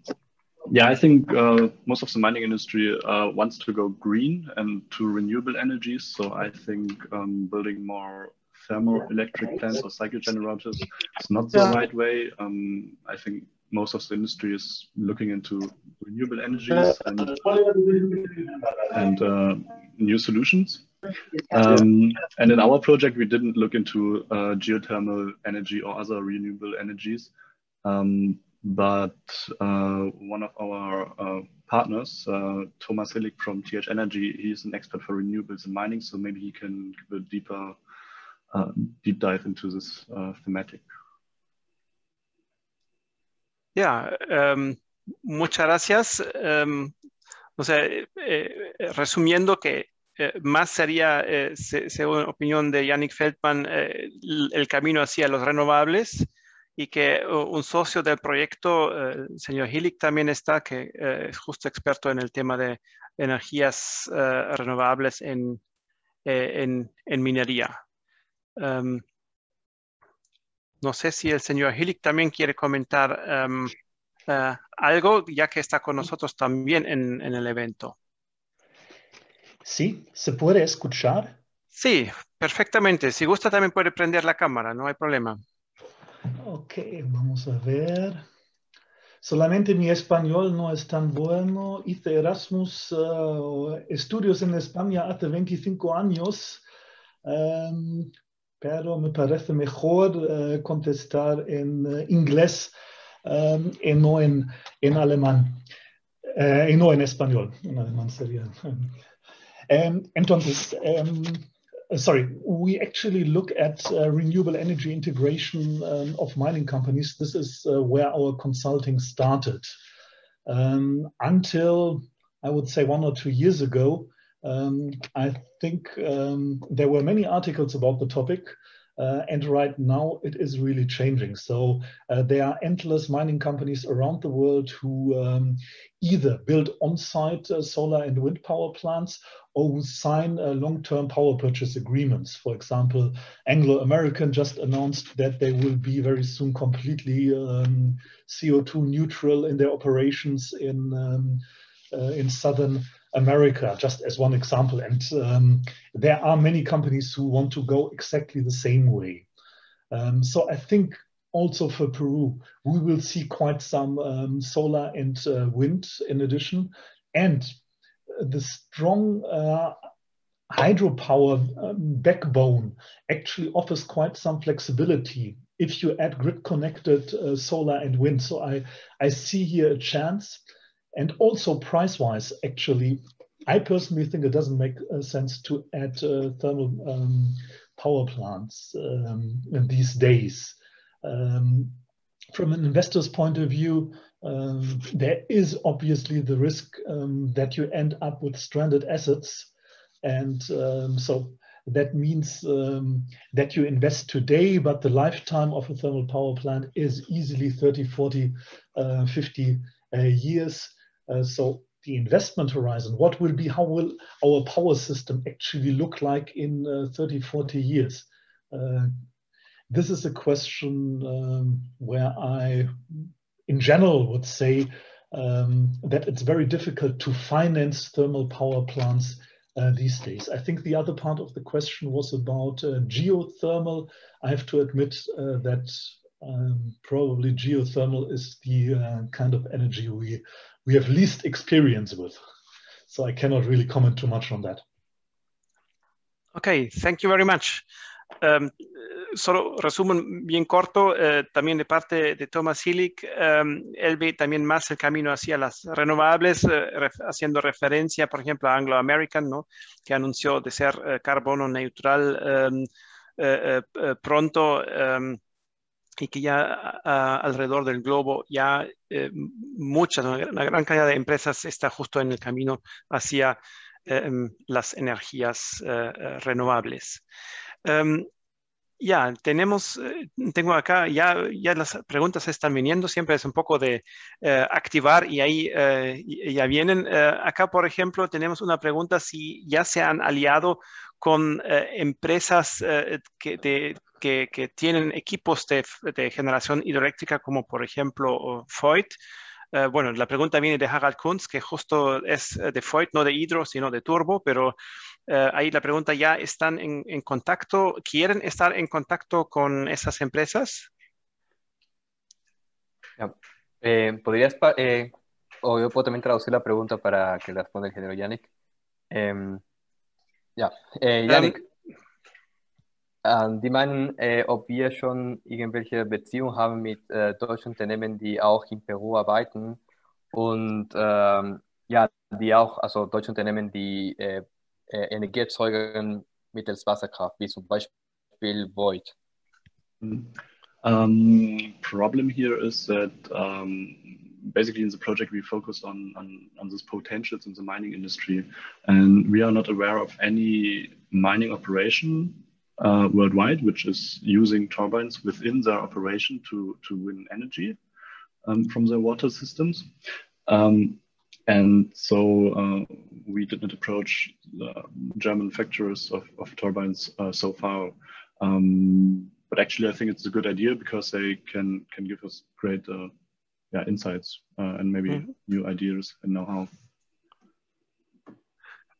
yeah, I think uh, most of the mining industry uh, wants to go green and to renewable energies. So I think um, building more thermoelectric plants or cycle generators. It's not the right way. Um, I think most of the industry is looking into renewable energies and, and uh, new solutions. Um, and in our project, we didn't look into uh, geothermal energy or other renewable energies. Um, but uh, one of our uh, partners, uh, Thomas Hillig from TH Energy, he's an expert for renewables and mining, so maybe he can give a deeper Um, deep dive into this uh, thematic. Yeah, um, muchas gracias. Um, o sea, eh, eh, resumiendo que eh, más sería, según opinión de Yannick Feldman, el camino hacia los renovables y que uh, un socio del proyecto, el señor Hillig también está, que es justo experto en el tema de energías renovables en minería. Em, no sé si el señor Hillig también quiere comentar em, eh, algo, ya que está con nosotros también en, el evento. Sí, ¿se puede escuchar? Sí, perfectamente. Si gusta también puede prender la cámara, no hay problema. Ok, vamos a ver. Solamente mi español no es tan bueno. Hice Erasmus eh, estudios en España hace 25 años. Em, pero me parece mejor uh, contestar en uh, eh, inglés um, ehm, y no en, en alemán, uh, eh, y no en español. En alemán sería. Um, entonces, um, sorry, we actually look at eh, renewable energy integration um, of mining companies. This is where our consulting started. Ehm, until I would say one or two years ago, um, I think um, there were many articles about the topic, uh, and right now it is really changing. So uh, there are endless mining companies around the world who um, either build on-site uh, solar and wind power plants or who sign uh, long-term power purchase agreements. For example, Anglo-American just announced that they will be very soon completely um, CO2 neutral in their operations in, um, uh, in southern America, just as one example. And um, there are many companies who want to go exactly the same way. Um, so I think also for Peru, we will see quite some um, solar and uh, wind in addition. And the strong uh, hydropower um, backbone actually offers quite some flexibility if you add grid connected uh, solar and wind. So I, I see here a chance and also price-wise, actually, I personally think it doesn't make uh, sense to add uh, thermal um, power plants um, in these days. Um, from an investor's point of view, um, there is obviously the risk um, that you end up with stranded assets. And um, so that means that you invest today, but the lifetime of a thermal power plant is easily 30, 40, uh, 50 uh, years. Uh, so the investment horizon, what will be, how will our power system actually look like in uh, 30, 40 years? Uh, this is a question um, where I, in general, would say um, that it's very difficult to finance thermal power plants uh, these days. I think the other part of the question was about uh, geothermal. I have to admit uh, that um, probably geothermal is the kind of energy we we have least experience with. So I cannot really comment too much on that. Ok, thank you very much. Um, solo resumen bien corto, eh, también de parte de Thomas Hillig, um, él ve también más el camino hacia las renovables, eh, haciendo referencia, por ejemplo, a Anglo American, ¿no? que anunció de ser eh, carbono neutral em, pronto. Em, y que ya alrededor del globo ya eh, muchas, una, gran cantidad de empresas está justo en el camino hacia em, las energías eh, eh, renovables. Em, ya, tenemos, eh, tengo acá, ya, ya las preguntas están viniendo, siempre es un poco de eh, activar y ahí eh, ya vienen. acá, por ejemplo, tenemos una pregunta si ya se han aliado con empresas que, que, tienen equipos de, generación hidroeléctrica como por ejemplo Foyt. bueno, la pregunta viene de Harald Kunz, que justo es de Foyt, no de hidro, sino de turbo, pero eh, ahí la pregunta ya, ¿están en, contacto? ¿Quieren estar en contacto con esas empresas? Eh, ¿Podrías, eh, o yo puedo también traducir la pregunta para que la responda el general Yannick? Em, ya, eh, Yannick, um, ah, die meinen, ob wir schon irgendwelche Beziehungen haben mit äh, deutschen Unternehmen, die auch in Peru arbeiten und ähm, ja, die auch, also deutsche Unternehmen, die äh, in Gehzeugen mittels Wasserkraft, wie zum Beispiel Void? Um, problem here is that um, basically in the project we focus on, on, on these potentials in the mining industry and we are not aware of any mining operation uh, worldwide which is using turbines within their operation to, to win energy um, from their water systems um, and so uh, we didn't approach the German manufacturers of, of turbines uh, so far. Um, but actually, I think it's a good idea because they can can give us great uh, yeah, insights uh, and maybe mm -hmm. new ideas and know-how.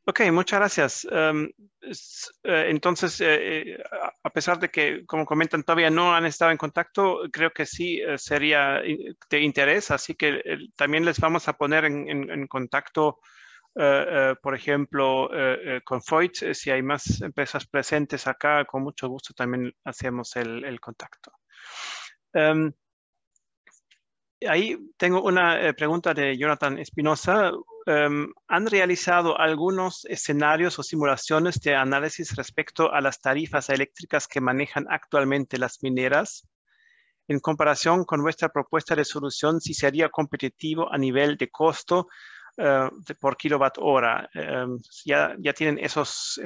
Ok, muchas gracias. Em, eh, entonces, eh, eh, a pesar de que, como comentan, todavía no han estado en contacto, creo que sí sería de interés, así que también les vamos a poner en, contacto, por ejemplo, con Freud. Si hay más empresas presentes acá, con mucho gusto también hacemos el, contacto. Em, Ahí tengo una eh, pregunta de Jonathan Espinosa. Em, ¿Han realizado algunos escenarios o simulaciones de análisis respecto a las tarifas eléctricas que manejan actualmente las mineras? En comparación con nuestra propuesta de solución, si sería competitivo a nivel de costo eh, por kilowatt hora. Em, ya, tienen esos,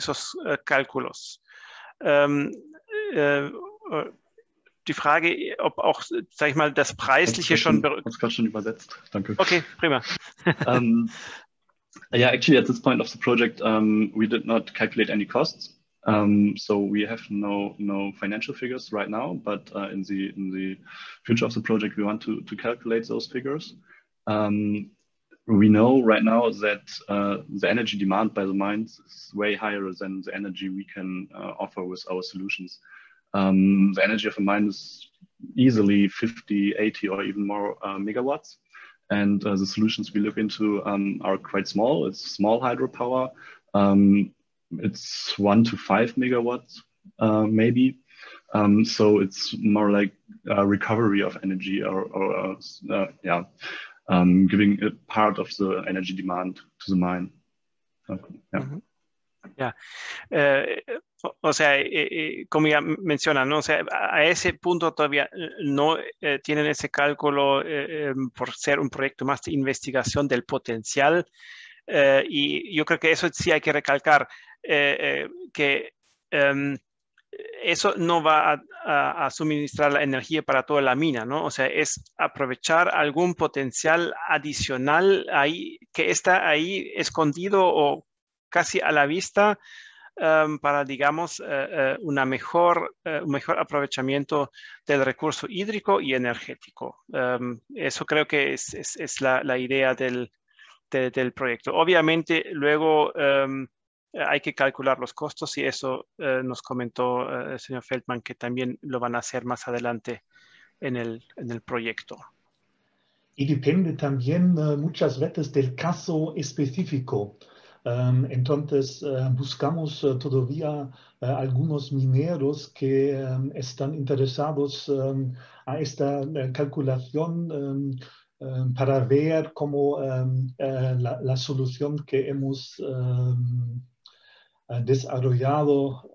eh, cálculos. Em, die Frage, ob auch, sag ich mal, das Preisliche ich schon. Ich habe gerade schon übersetzt. Danke. Okay, prima. um, ähm, yeah, actually, at this point of the project, um, we did not calculate any costs. Um, so we have no no financial figures right now, but uh, in the in the future of the project, we want to to calculate those figures. Um, we know right now that uh, the energy demand by the mines is way higher than the energy we can uh, offer with our solutions. Um, the energy of a mine is easily 50, 80, or even more uh, megawatts. And uh, the solutions we look into um, are quite small. It's small hydropower. Um, it's one to five megawatts, uh, maybe. Um, so it's more like recovery of energy or, or uh, uh, yeah, um, giving a part of the energy demand to the mine. Okay. Yeah. Mm -hmm. Yeah, uh, O, sea, eh, eh, como ya mencionan, ¿no? a, ese punto todavía eh, no tienen ese cálculo por ser un proyecto más de investigación del potencial. y yo creo que eso sí hay que recalcar, que em, eso no va a, suministrar la energía para toda la mina, ¿no? O sea, es aprovechar algún potencial adicional ahí que está ahí escondido o casi a la vista Em, para, digamos, eh, eh, una mejor, eh, un mejor aprovechamiento del recurso hídrico y energético. Em, eso creo que es, la, idea del, proyecto. Obviamente, luego em, hay que calcular los costos y eso nos comentó el señor Feldman que también lo van a hacer más adelante en el, proyecto. Y depende también muchas veces del caso específico entonces, eh, buscamos eh, todavía eh, algunos mineros que em, están interesados em, a esta calculación em, para ver cómo la, solución que hemos desarrollado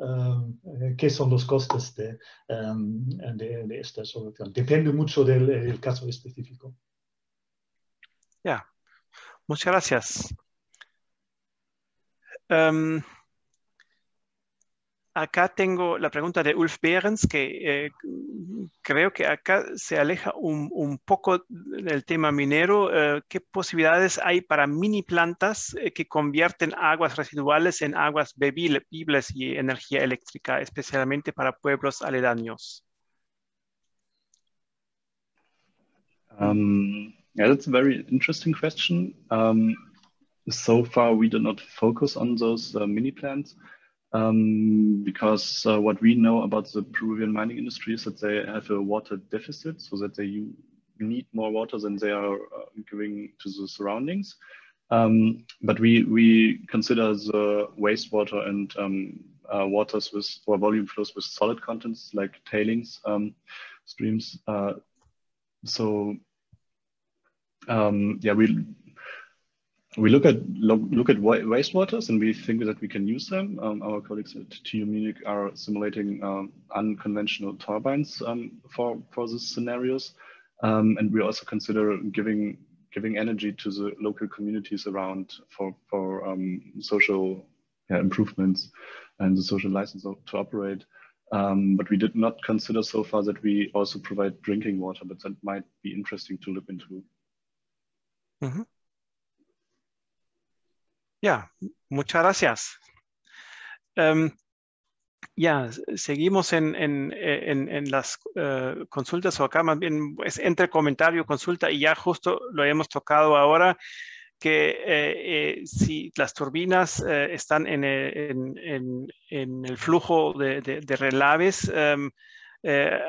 qué son los costes de, esta solución. Depende mucho del, caso específico. Ya, muchas gracias. Em, acá tengo la pregunta de Ulf Behrens, que eh, creo que acá se aleja un, poco del tema minero. Eh, ¿Qué posibilidades hay para mini plantas eh, que convierten aguas residuales en aguas bebibles y energía eléctrica, especialmente para pueblos aledaños? Um, um so far we do not focus on those uh, mini plants um, because uh, what we know about the Peruvian mining industry is that they have a water deficit, so that they need more water than they are uh, giving to the surroundings. Um, but we we consider the wastewater and um, uh, waters with or volume flows with solid contents like tailings um, streams. Uh, so um, yeah, we we look at look at wastewaters and we think that we can use them. Um, our colleagues at TU Munich are simulating um, unconventional turbines um, for for these scenarios, um, and we also consider giving giving energy to the local communities around for for um, social yeah, improvements and the social license to operate. Um, but we did not consider so far that we also provide drinking water, but that might be interesting to look into. Mm -hmm. Ya, muchas gracias. Em, ya, seguimos en, las eh, consultas o acá más bien es entre comentario, consulta y ya justo lo hemos tocado ahora que eh, eh, si las turbinas están en, el flujo de, relaves, em,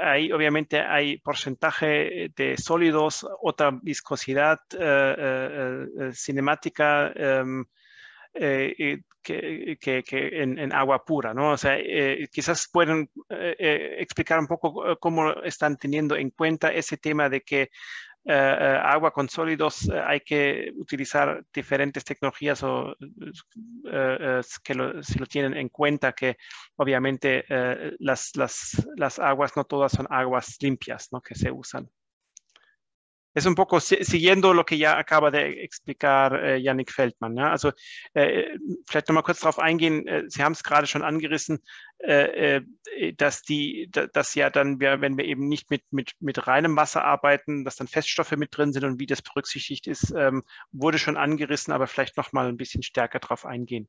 ahí obviamente hay porcentaje de sólidos, otra viscosidad cinemática em, eh, que, en, agua pura, ¿no? O sea, eh, quizás pueden eh, explicar un poco cómo están teniendo en cuenta ese tema de que agua con sólidos hay que utilizar diferentes tecnologías o que si lo tienen en cuenta que obviamente las, las, las aguas no todas son aguas limpias, ¿no? Que se usan. es un poco siguiendo lo que ya acaba de explicar äh, Yannick Feldmann. Ja? Also äh, vielleicht nochmal kurz darauf eingehen, äh, Sie haben es gerade schon angerissen, äh, äh dass die, dass ja dann, wir, wenn wir eben nicht mit, mit, mit reinem Wasser arbeiten, dass dann Feststoffe mit drin sind und wie das berücksichtigt ist, ähm, wurde schon angerissen, aber vielleicht nochmal ein bisschen stärker darauf eingehen.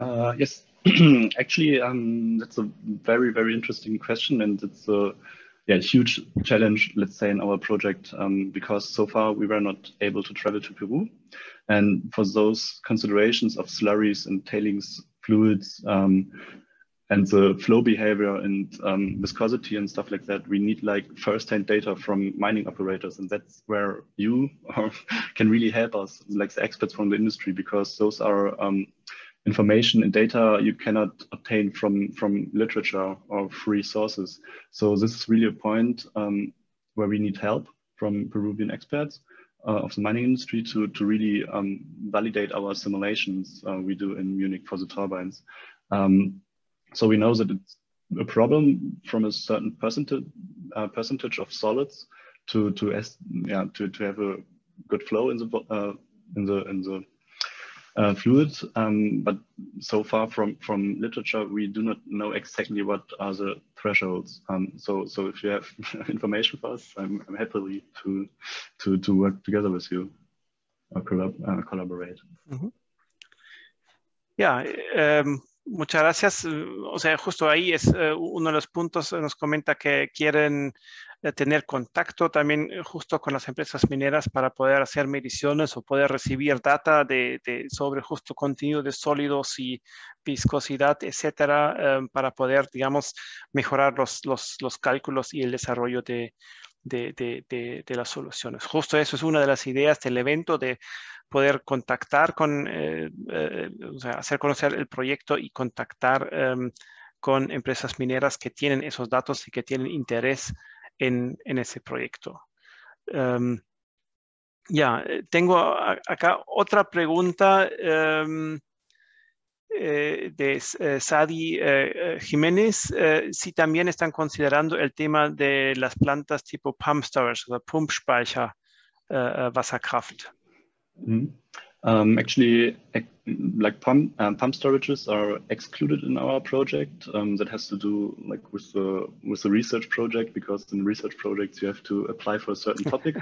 Uh, yes, actually, um, that's a very, very interesting question and it's a uh yeah, huge challenge, let's say, in our project um, because so far we were not able to travel to Peru. And for those considerations of slurries and tailings fluids um, and the flow behavior and um, viscosity and stuff like that, we need like first-hand data from mining operators. And that's where you can really help us, like the experts from the industry, because those are um, information and data you cannot obtain from, from literature or free sources. So this is really a point um, where we need help from Peruvian experts uh, of the mining industry to, to really um, validate our simulations uh, we do in Munich for the turbines. Um, so we know that it's a problem from a certain percentage, uh, percentage of solids to to, yeah, to to have a good flow in the uh, in the in the uh, fluids. Um, but so far from, from literature, we do not know exactly what are the thresholds. Um, so, so if you have information for us, I'm, I'm happily to, to, to work together with you or collab uh, collaborate. Mm -hmm. Yeah. muchas gracias. O sea, justo ahí es eh, uno de los puntos, eh, nos comenta que quieren tener contacto también eh, justo con las empresas mineras para poder hacer mediciones o poder recibir data de, sobre justo contenido de sólidos y viscosidad, etcétera, em, para poder, digamos, mejorar los, cálculos y el desarrollo de, las soluciones. Justo eso es una de las ideas del evento, de poder contactar con, eh, eh, o sea, hacer conocer el proyecto y contactar em, con empresas mineras que tienen esos datos y que tienen interés en, ese proyecto. Em, ya, eh, tengo acá otra pregunta em, eh, de eh, Sadi Jiménez, si también están considerando el tema de las plantas tipo pump storage, o sea, pumpspeicher, Wasserkraft. Mm. Um, actually, like pump, um, pump storages are excluded in our project. Um, that has to do like with the with the research project because in research projects you have to apply for a certain topic.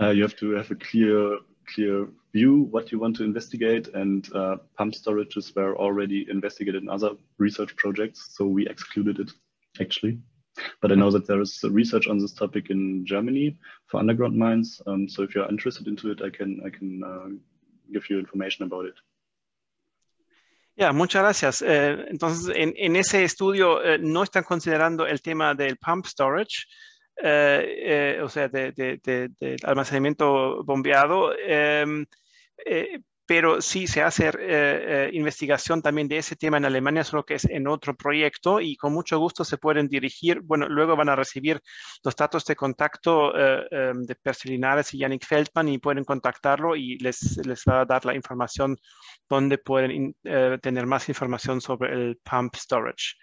uh, you have to have a clear clear view what you want to investigate and uh, pump storages were already investigated in other research projects, so we excluded it actually. But I know that there is research on this topic in Germany for underground mines. Um, so if you're interested into it, I can I can uh, give you information about it. Ya, muchas gracias. Eh, entonces, en, ese estudio eh, no están considerando el tema del pump storage, eh, o sea, del de almacenamiento bombeado. Em, pero sí se hace eh, eh, investigación también de ese tema en Alemania, solo que es en otro proyecto y con mucho gusto se pueden dirigir. Bueno, luego van a recibir los datos de contacto eh, de persilinares y Yannick Feldman y pueden contactarlo y les, les va a dar la información donde pueden tener más información sobre el pump storage.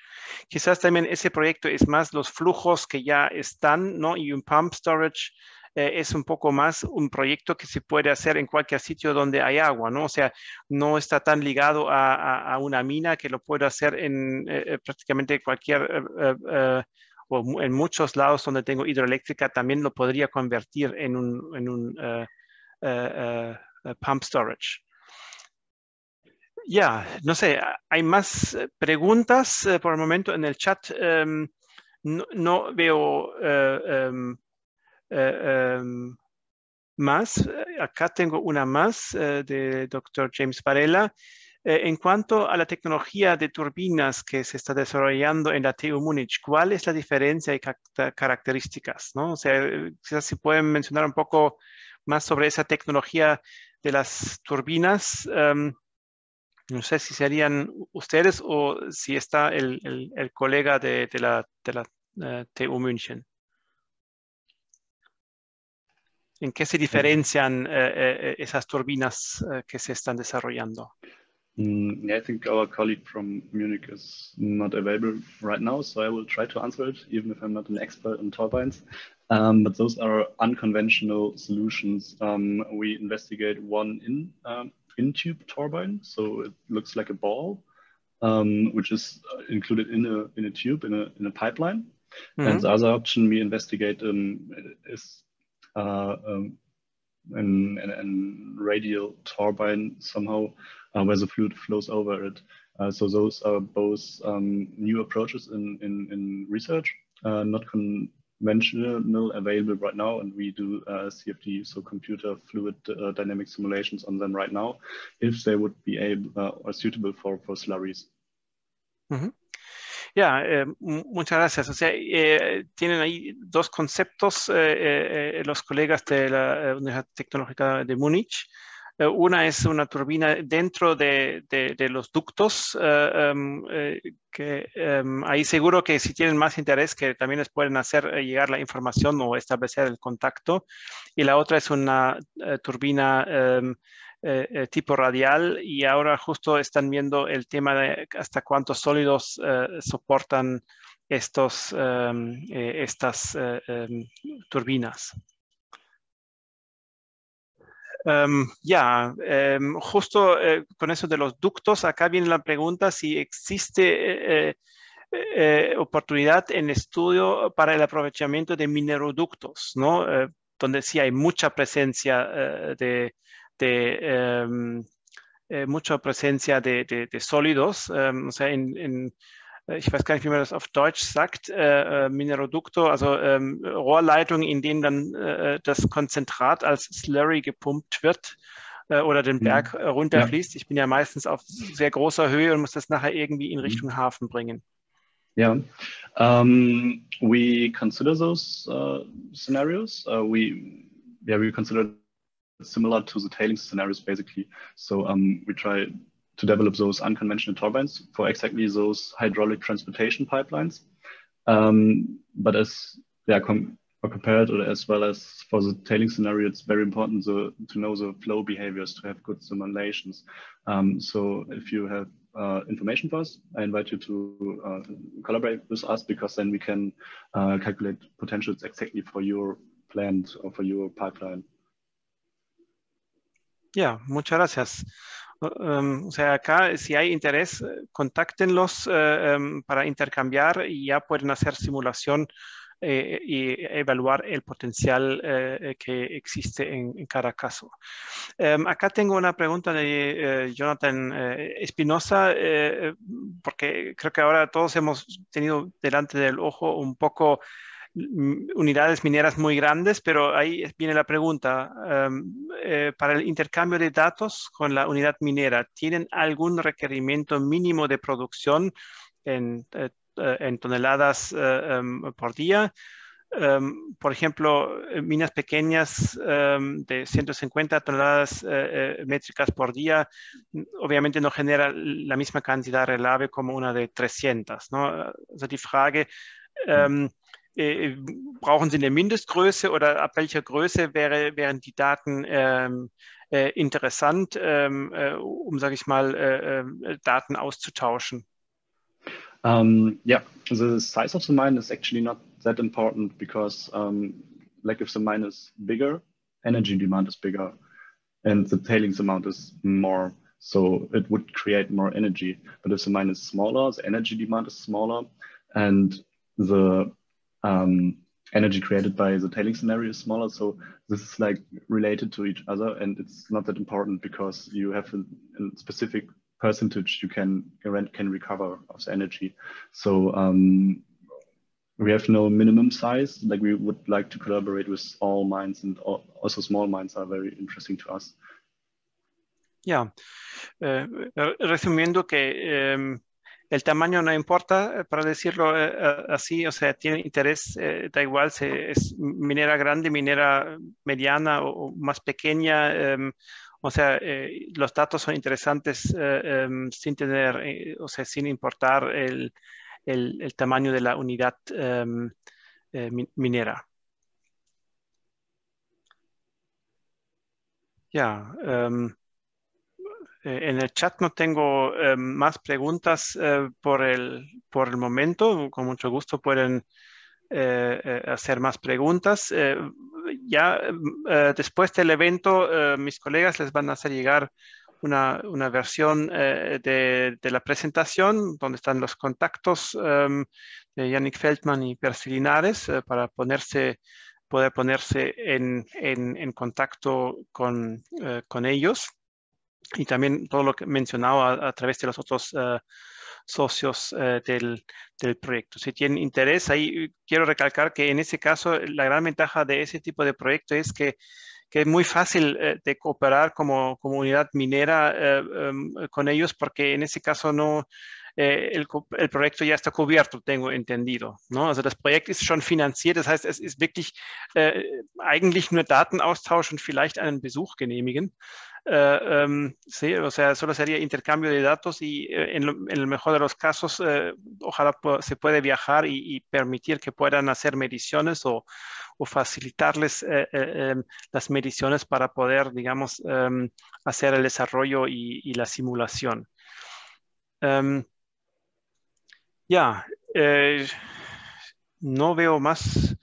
Quizás también ese proyecto es más los flujos que ya están, ¿no? Y un pump storage eh, es un poco más un proyecto que se puede hacer en cualquier sitio donde hay agua, ¿no? O sea, no está tan ligado a, una mina que lo puedo hacer en eh, eh, prácticamente cualquier... o en muchos lados donde tengo hidroeléctrica también lo podría convertir en un, pump storage. Ya, no sé, hay más preguntas por el momento en el chat. Em, no, veo em, eh, em, más. Eh, acá tengo una más eh, de doctor James Varela. en cuanto a la tecnología de turbinas que se está desarrollando en la TU Múnich, ¿cuál es la diferencia y características? ¿no? O sea, quizás si pueden mencionar un poco más sobre esa tecnología de las turbinas. Em, no sé si serían ustedes o si está el, el, colega de, de la, de la TU München. ¿En qué se diferencian eh, eh, eh, esas turbinas que se están desarrollando? Mm, I think our colleague from Munich is not available right now, so I will try to answer it, even if I'm not an expert on turbines. Um, but those are unconventional solutions. Um, we investigate one in um, in tube turbine, so it looks like a ball, um, which is uh, included in a in a tube in a in a pipeline. Mm -hmm. And mm-hmm. the other option we investigate um, is uh, um, and, radial turbine somehow uh, where the fluid flows over it. Uh, so those are both um, new approaches in, in, in research, not conventional available right now, and we do uh, CFD, so computer fluid uh, dynamic simulations on them right now, if they would be able uh, or suitable for for slurries. Mm -hmm. Ya, eh, muchas gracias. O sea, eh, tienen ahí dos conceptos eh, los colegas de la Universidad Tecnológica de Múnich. una es una turbina dentro de, de, los ductos, em, que em, ahí seguro que si tienen más interés, que también les pueden hacer llegar la información o establecer el contacto. Y la otra es una turbina... Em, eh, eh, tipo radial y ahora justo están viendo el tema de hasta cuántos sólidos eh, soportan estos, em, estas em, turbinas. Em, ya, justo con eso de los ductos, acá viene la pregunta si existe oportunidad en estudio para el aprovechamiento de mineroductos, ¿no? donde sí hay mucha presencia de, de eh, eh, mucha presencia de, de, de sólidos, o sea, in, in, eh, ich weiß gar nicht, wie man das auf Deutsch sagt, äh, äh Mineroducto, also ähm, Rohrleitungen, in denen dann äh, äh, das Konzentrat als Slurry gepumpt wird äh, oder den mhm. Berg mhm. runterfließt. Ja. Ich bin ja meistens auf sehr großer Höhe und muss das nachher irgendwie in mhm. Richtung mhm. Hafen bringen. Ja, um, ähm, we consider those uh, scenarios. Uh, we yeah we consider similar to the tailings scenarios, basically. So um, we try to develop those unconventional turbines for exactly those hydraulic transportation pipelines. Um, but as they com compared as well as for the tailing scenario, it's very important the, to know the flow behaviors to have good simulations. Um, so if you have uh, information for us, I invite you to uh, collaborate with us because then we can uh, calculate potentials exactly for your plant or for your pipeline. Ya, muchas gracias. Em, o sea, acá si hay interés, eh, contáctenlos eh, em, para intercambiar y ya pueden hacer simulación eh, y evaluar el potencial que existe en, cada caso. Em, acá tengo una pregunta de Jonathan Espinosa, porque creo que ahora todos hemos tenido delante del ojo un poco Mm, unidades mineras muy grandes, pero ahí viene la pregunta, em, eh, para el intercambio de datos con la unidad minera, ¿tienen algún requerimiento mínimo de producción en, eh, eh, toneladas em, por día? Em, por ejemplo, minas pequeñas de 150 toneladas métricas por día, mm, obviamente no genera la misma cantidad de relave como una de 300. ¿no? Also die Äh, äh, brauchen Sie eine Mindestgröße oder ab welcher Größe wäre, wären die Daten ähm, äh, interessant, ähm, äh, um, sage ich mal, äh, äh, Daten auszutauschen? Um, ähm, yeah, also the size of the mine is actually not that important because, um, like, if the mine is bigger, energy demand is bigger, and the tailings amount is more. So it would create more energy. But if the mine is smaller, the energy demand is smaller, and the um, energy created by the tailing scenario is smaller. So this is like related to each other and it's not that important because you have a, a specific percentage you can can recover of the energy. So um, we have no minimum size. Like we would like to collaborate with all mines and all, also small mines are very interesting to us. Yeah, eh, eh que el tamaño no importa, eh, para decirlo eh, eh, así, o sea, tiene interés, da igual si es minera grande, minera mediana o, más pequeña. Em, o sea, los datos son interesantes em, sin tener, o sea, sin importar el, tamaño de la unidad em, minera. Ya, eh, en el chat no tengo eh, más preguntas eh, por, el, por el momento. Con mucho gusto pueden hacer más preguntas. ya después del evento, mis colegas les van a hacer llegar una, versión de, la presentación donde están los contactos em, de Yannick Feldman y Linares, para ponerse poder ponerse en, contacto con ellos y también todo lo que mencionaba a, través de los otros eh, socios eh, del, proyecto. Si tienen interés, ahí eh, quiero recalcar que en ese caso la gran ventaja de ese tipo de proyecto es que, es muy fácil de cooperar como comunidad minera em, con ellos porque en ese caso no, eh, el, proyecto ya está cubierto, tengo entendido. ¿no? Also das Projekt ist schon finanziert, es heißt, es ist wirklich äh, eigentlich nur Datenaustausch und vielleicht einen Besuch genehmigen. Äh, ähm, sí, o sea, solo sería intercambio de datos y eh, en, el mejor de los casos, eh, ojalá se puede viajar y, permitir que puedan hacer mediciones o, facilitarles las mediciones para poder, digamos, em, hacer el desarrollo y, la simulación. Em, ya, eh, no veo más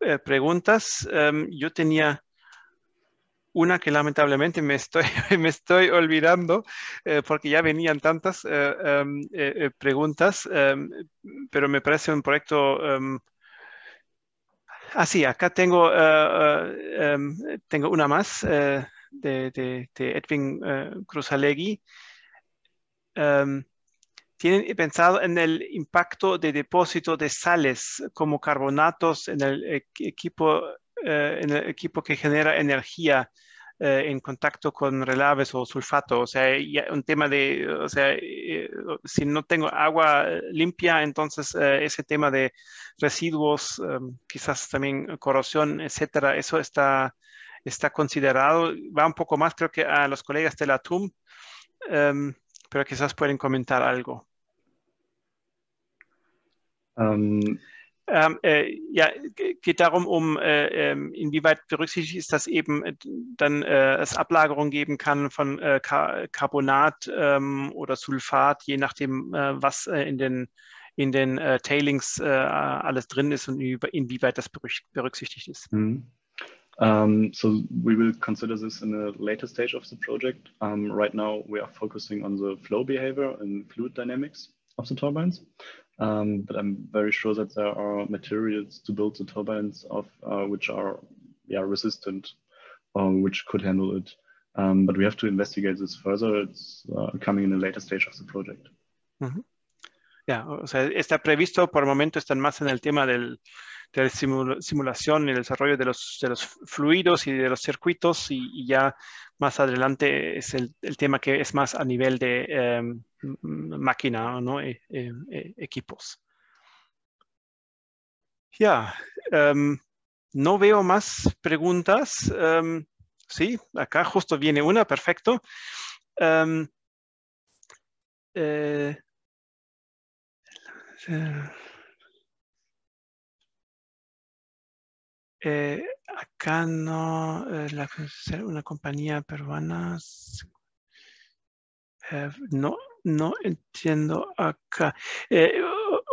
eh, preguntas. Em, yo tenía una que lamentablemente me estoy, me estoy olvidando eh, porque ya venían tantas em, preguntas, em, pero me parece un proyecto... Ah, acá tengo, tengo una más de, Edwin Cruzalegui tienen pensado en el impacto de depósito de sales como carbonatos en el e-, equipo, eh, en el equipo que genera energía eh, en contacto con relaves o sulfato. O sea, un tema de, o sea, eh, si no tengo agua limpia, entonces ese tema de residuos, em, quizás también corrosión, etcétera, eso está, está considerado. Va un poco más, creo que a los colegas de la TUM. Em, pero quizás pueden comentar algo. Um. Ähm, ähm, äh, ja, geht darum, um äh, ähm, inwieweit berücksichtigt ist, dass eben äh, dann äh, es Ablagerungen geben kann von äh, Car Carbonat ähm, oder Sulfat, je nachdem, äh, was in den, in den Tailings alles drin ist und inwieweit das berücksichtigt ist. Mhm. Um, so we will consider this in a later stage of the project. Um, right now, we are focusing on the flow behavior and fluid dynamics of the turbines. Um, but I'm very sure that there are materials to build the turbines of uh, which are yeah, resistant or um, which could handle it. Um, but we have to investigate this further. It's uh, coming in a later stage of the project. Ya, yeah, o sea, está previsto por el momento, están más en el tema del, de simulación y el desarrollo de los, de los, fluidos y de los circuitos y, ya más adelante es el, tema que es más a nivel de em, máquina, ¿no? E, e, e, equipos. Ya, em, no veo más preguntas. Em, sí, acá justo viene una, perfecto. Eh, Eh, acá no, eh, la, una compañía peruana. Eh, no, no entiendo acá. Eh,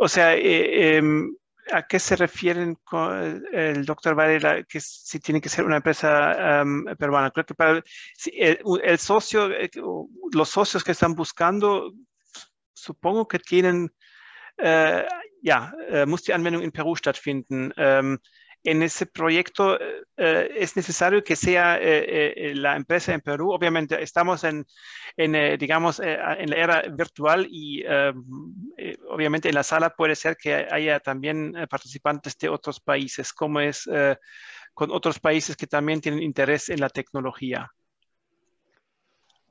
o sea, em, ¿a qué se refieren con el doctor Varela? Que si tiene que ser una empresa em, peruana. Creo que el, socio, los socios que están buscando, supongo que tienen, Ya, muss die Anwendung in Peru stattfinden. Em, en ese proyecto eh, eh, es necesario que sea eh, la empresa en Perú. Obviamente estamos en, digamos, en la era virtual y obviamente en la sala puede ser que haya también participantes de otros países, como es con otros países que también tienen interés en la tecnología.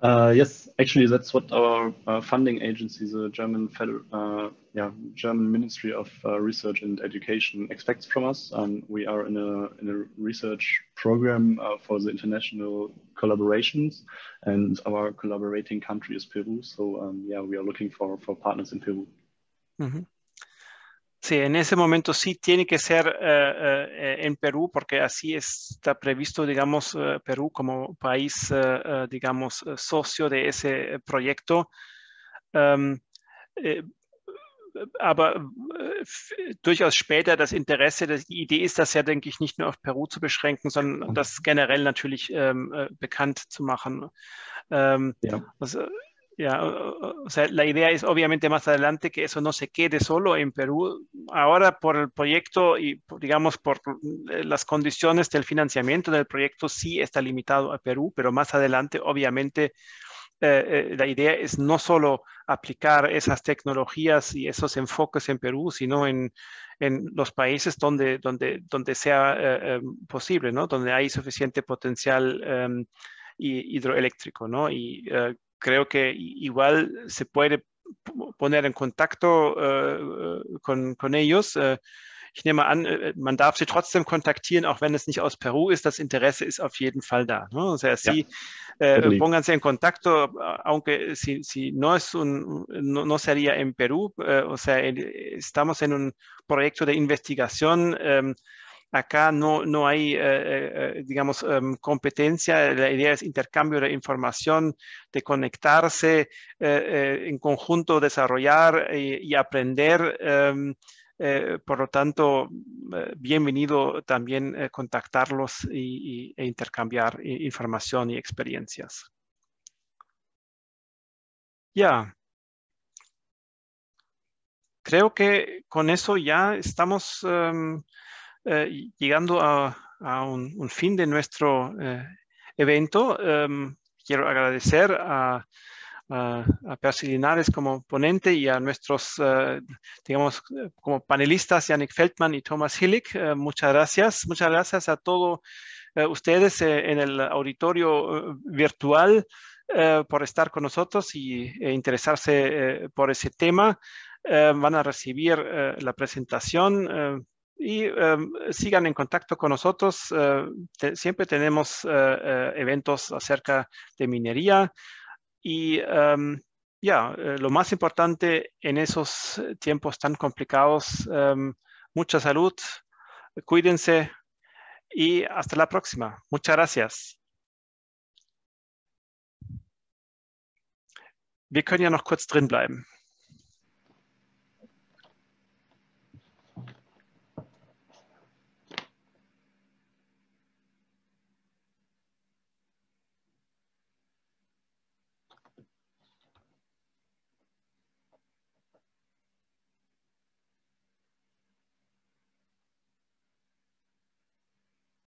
Uh, yes, actually, that's what our uh, funding agency, the German federal, uh, yeah, German Ministry of uh, Research and Education, expects from us. Um, we are in a in a research program uh, for the international collaborations, and our collaborating country is Peru. So um, yeah, we are looking for for partners in Peru. Mm -hmm. Sí, en ese momento sí tiene que ser eh, eh, en Perú porque así está previsto, digamos, eh, Perú como país, eh, eh, digamos, eh, socio de ese proyecto. Um, aber durchaus später das Interesse, die Idee ist das ja, denke ich, nicht nur auf Peru zu beschränken, sondern mhm. das generell natürlich ähm, äh, bekannt zu machen. Ähm, ja. also, Ya, o, sea, la idea es obviamente más adelante que eso no se quede solo en Perú. Ahora por el proyecto y digamos por eh, las condiciones del financiamiento del proyecto sí está limitado a Perú, pero más adelante obviamente eh, eh, la idea es no solo aplicar esas tecnologías y esos enfoques en Perú, sino en, en los países donde, donde, donde sea em, posible, ¿no? Donde hay suficiente potencial em, hidroeléctrico, ¿no? Y creo que igual se puede poner en contacto eh, eh, con, con, ellos. Eh, ich nehme an, äh, äh, man darf sie trotzdem kontaktieren, auch wenn es nicht aus Peru ist. Das Interesse ist auf jeden Fall da. O sea, sí, pónganse en contacto, aunque si, no, es un, no, sería en Perú. Äh, o sea, estamos en un proyecto de investigación. Em, Acá no, no hay, eh, eh, eh, digamos, em, competencia, la idea es intercambio de información, de conectarse en conjunto, desarrollar y, aprender. Em, por lo tanto, bienvenido también contactarlos e intercambiar información y experiencias. Ya. Creo que con eso ya estamos em, eh, llegando a, un, fin de nuestro eh, evento, em, quiero agradecer a, Percy Linares como ponente y a nuestros, eh, digamos, como panelistas, Yannick Feldman y Thomas Hillig. muchas gracias. Muchas gracias a todos ustedes en el auditorio virtual por estar con nosotros y e interesarse por ese tema. van a recibir la presentación y em, sigan en contacto con nosotros. Eh, siempre tenemos eh, eh, eventos acerca de minería y em, ya, lo más importante en esos tiempos tan complicados, em, mucha salud, cuídense y hasta la próxima. Muchas gracias. Wir können ja noch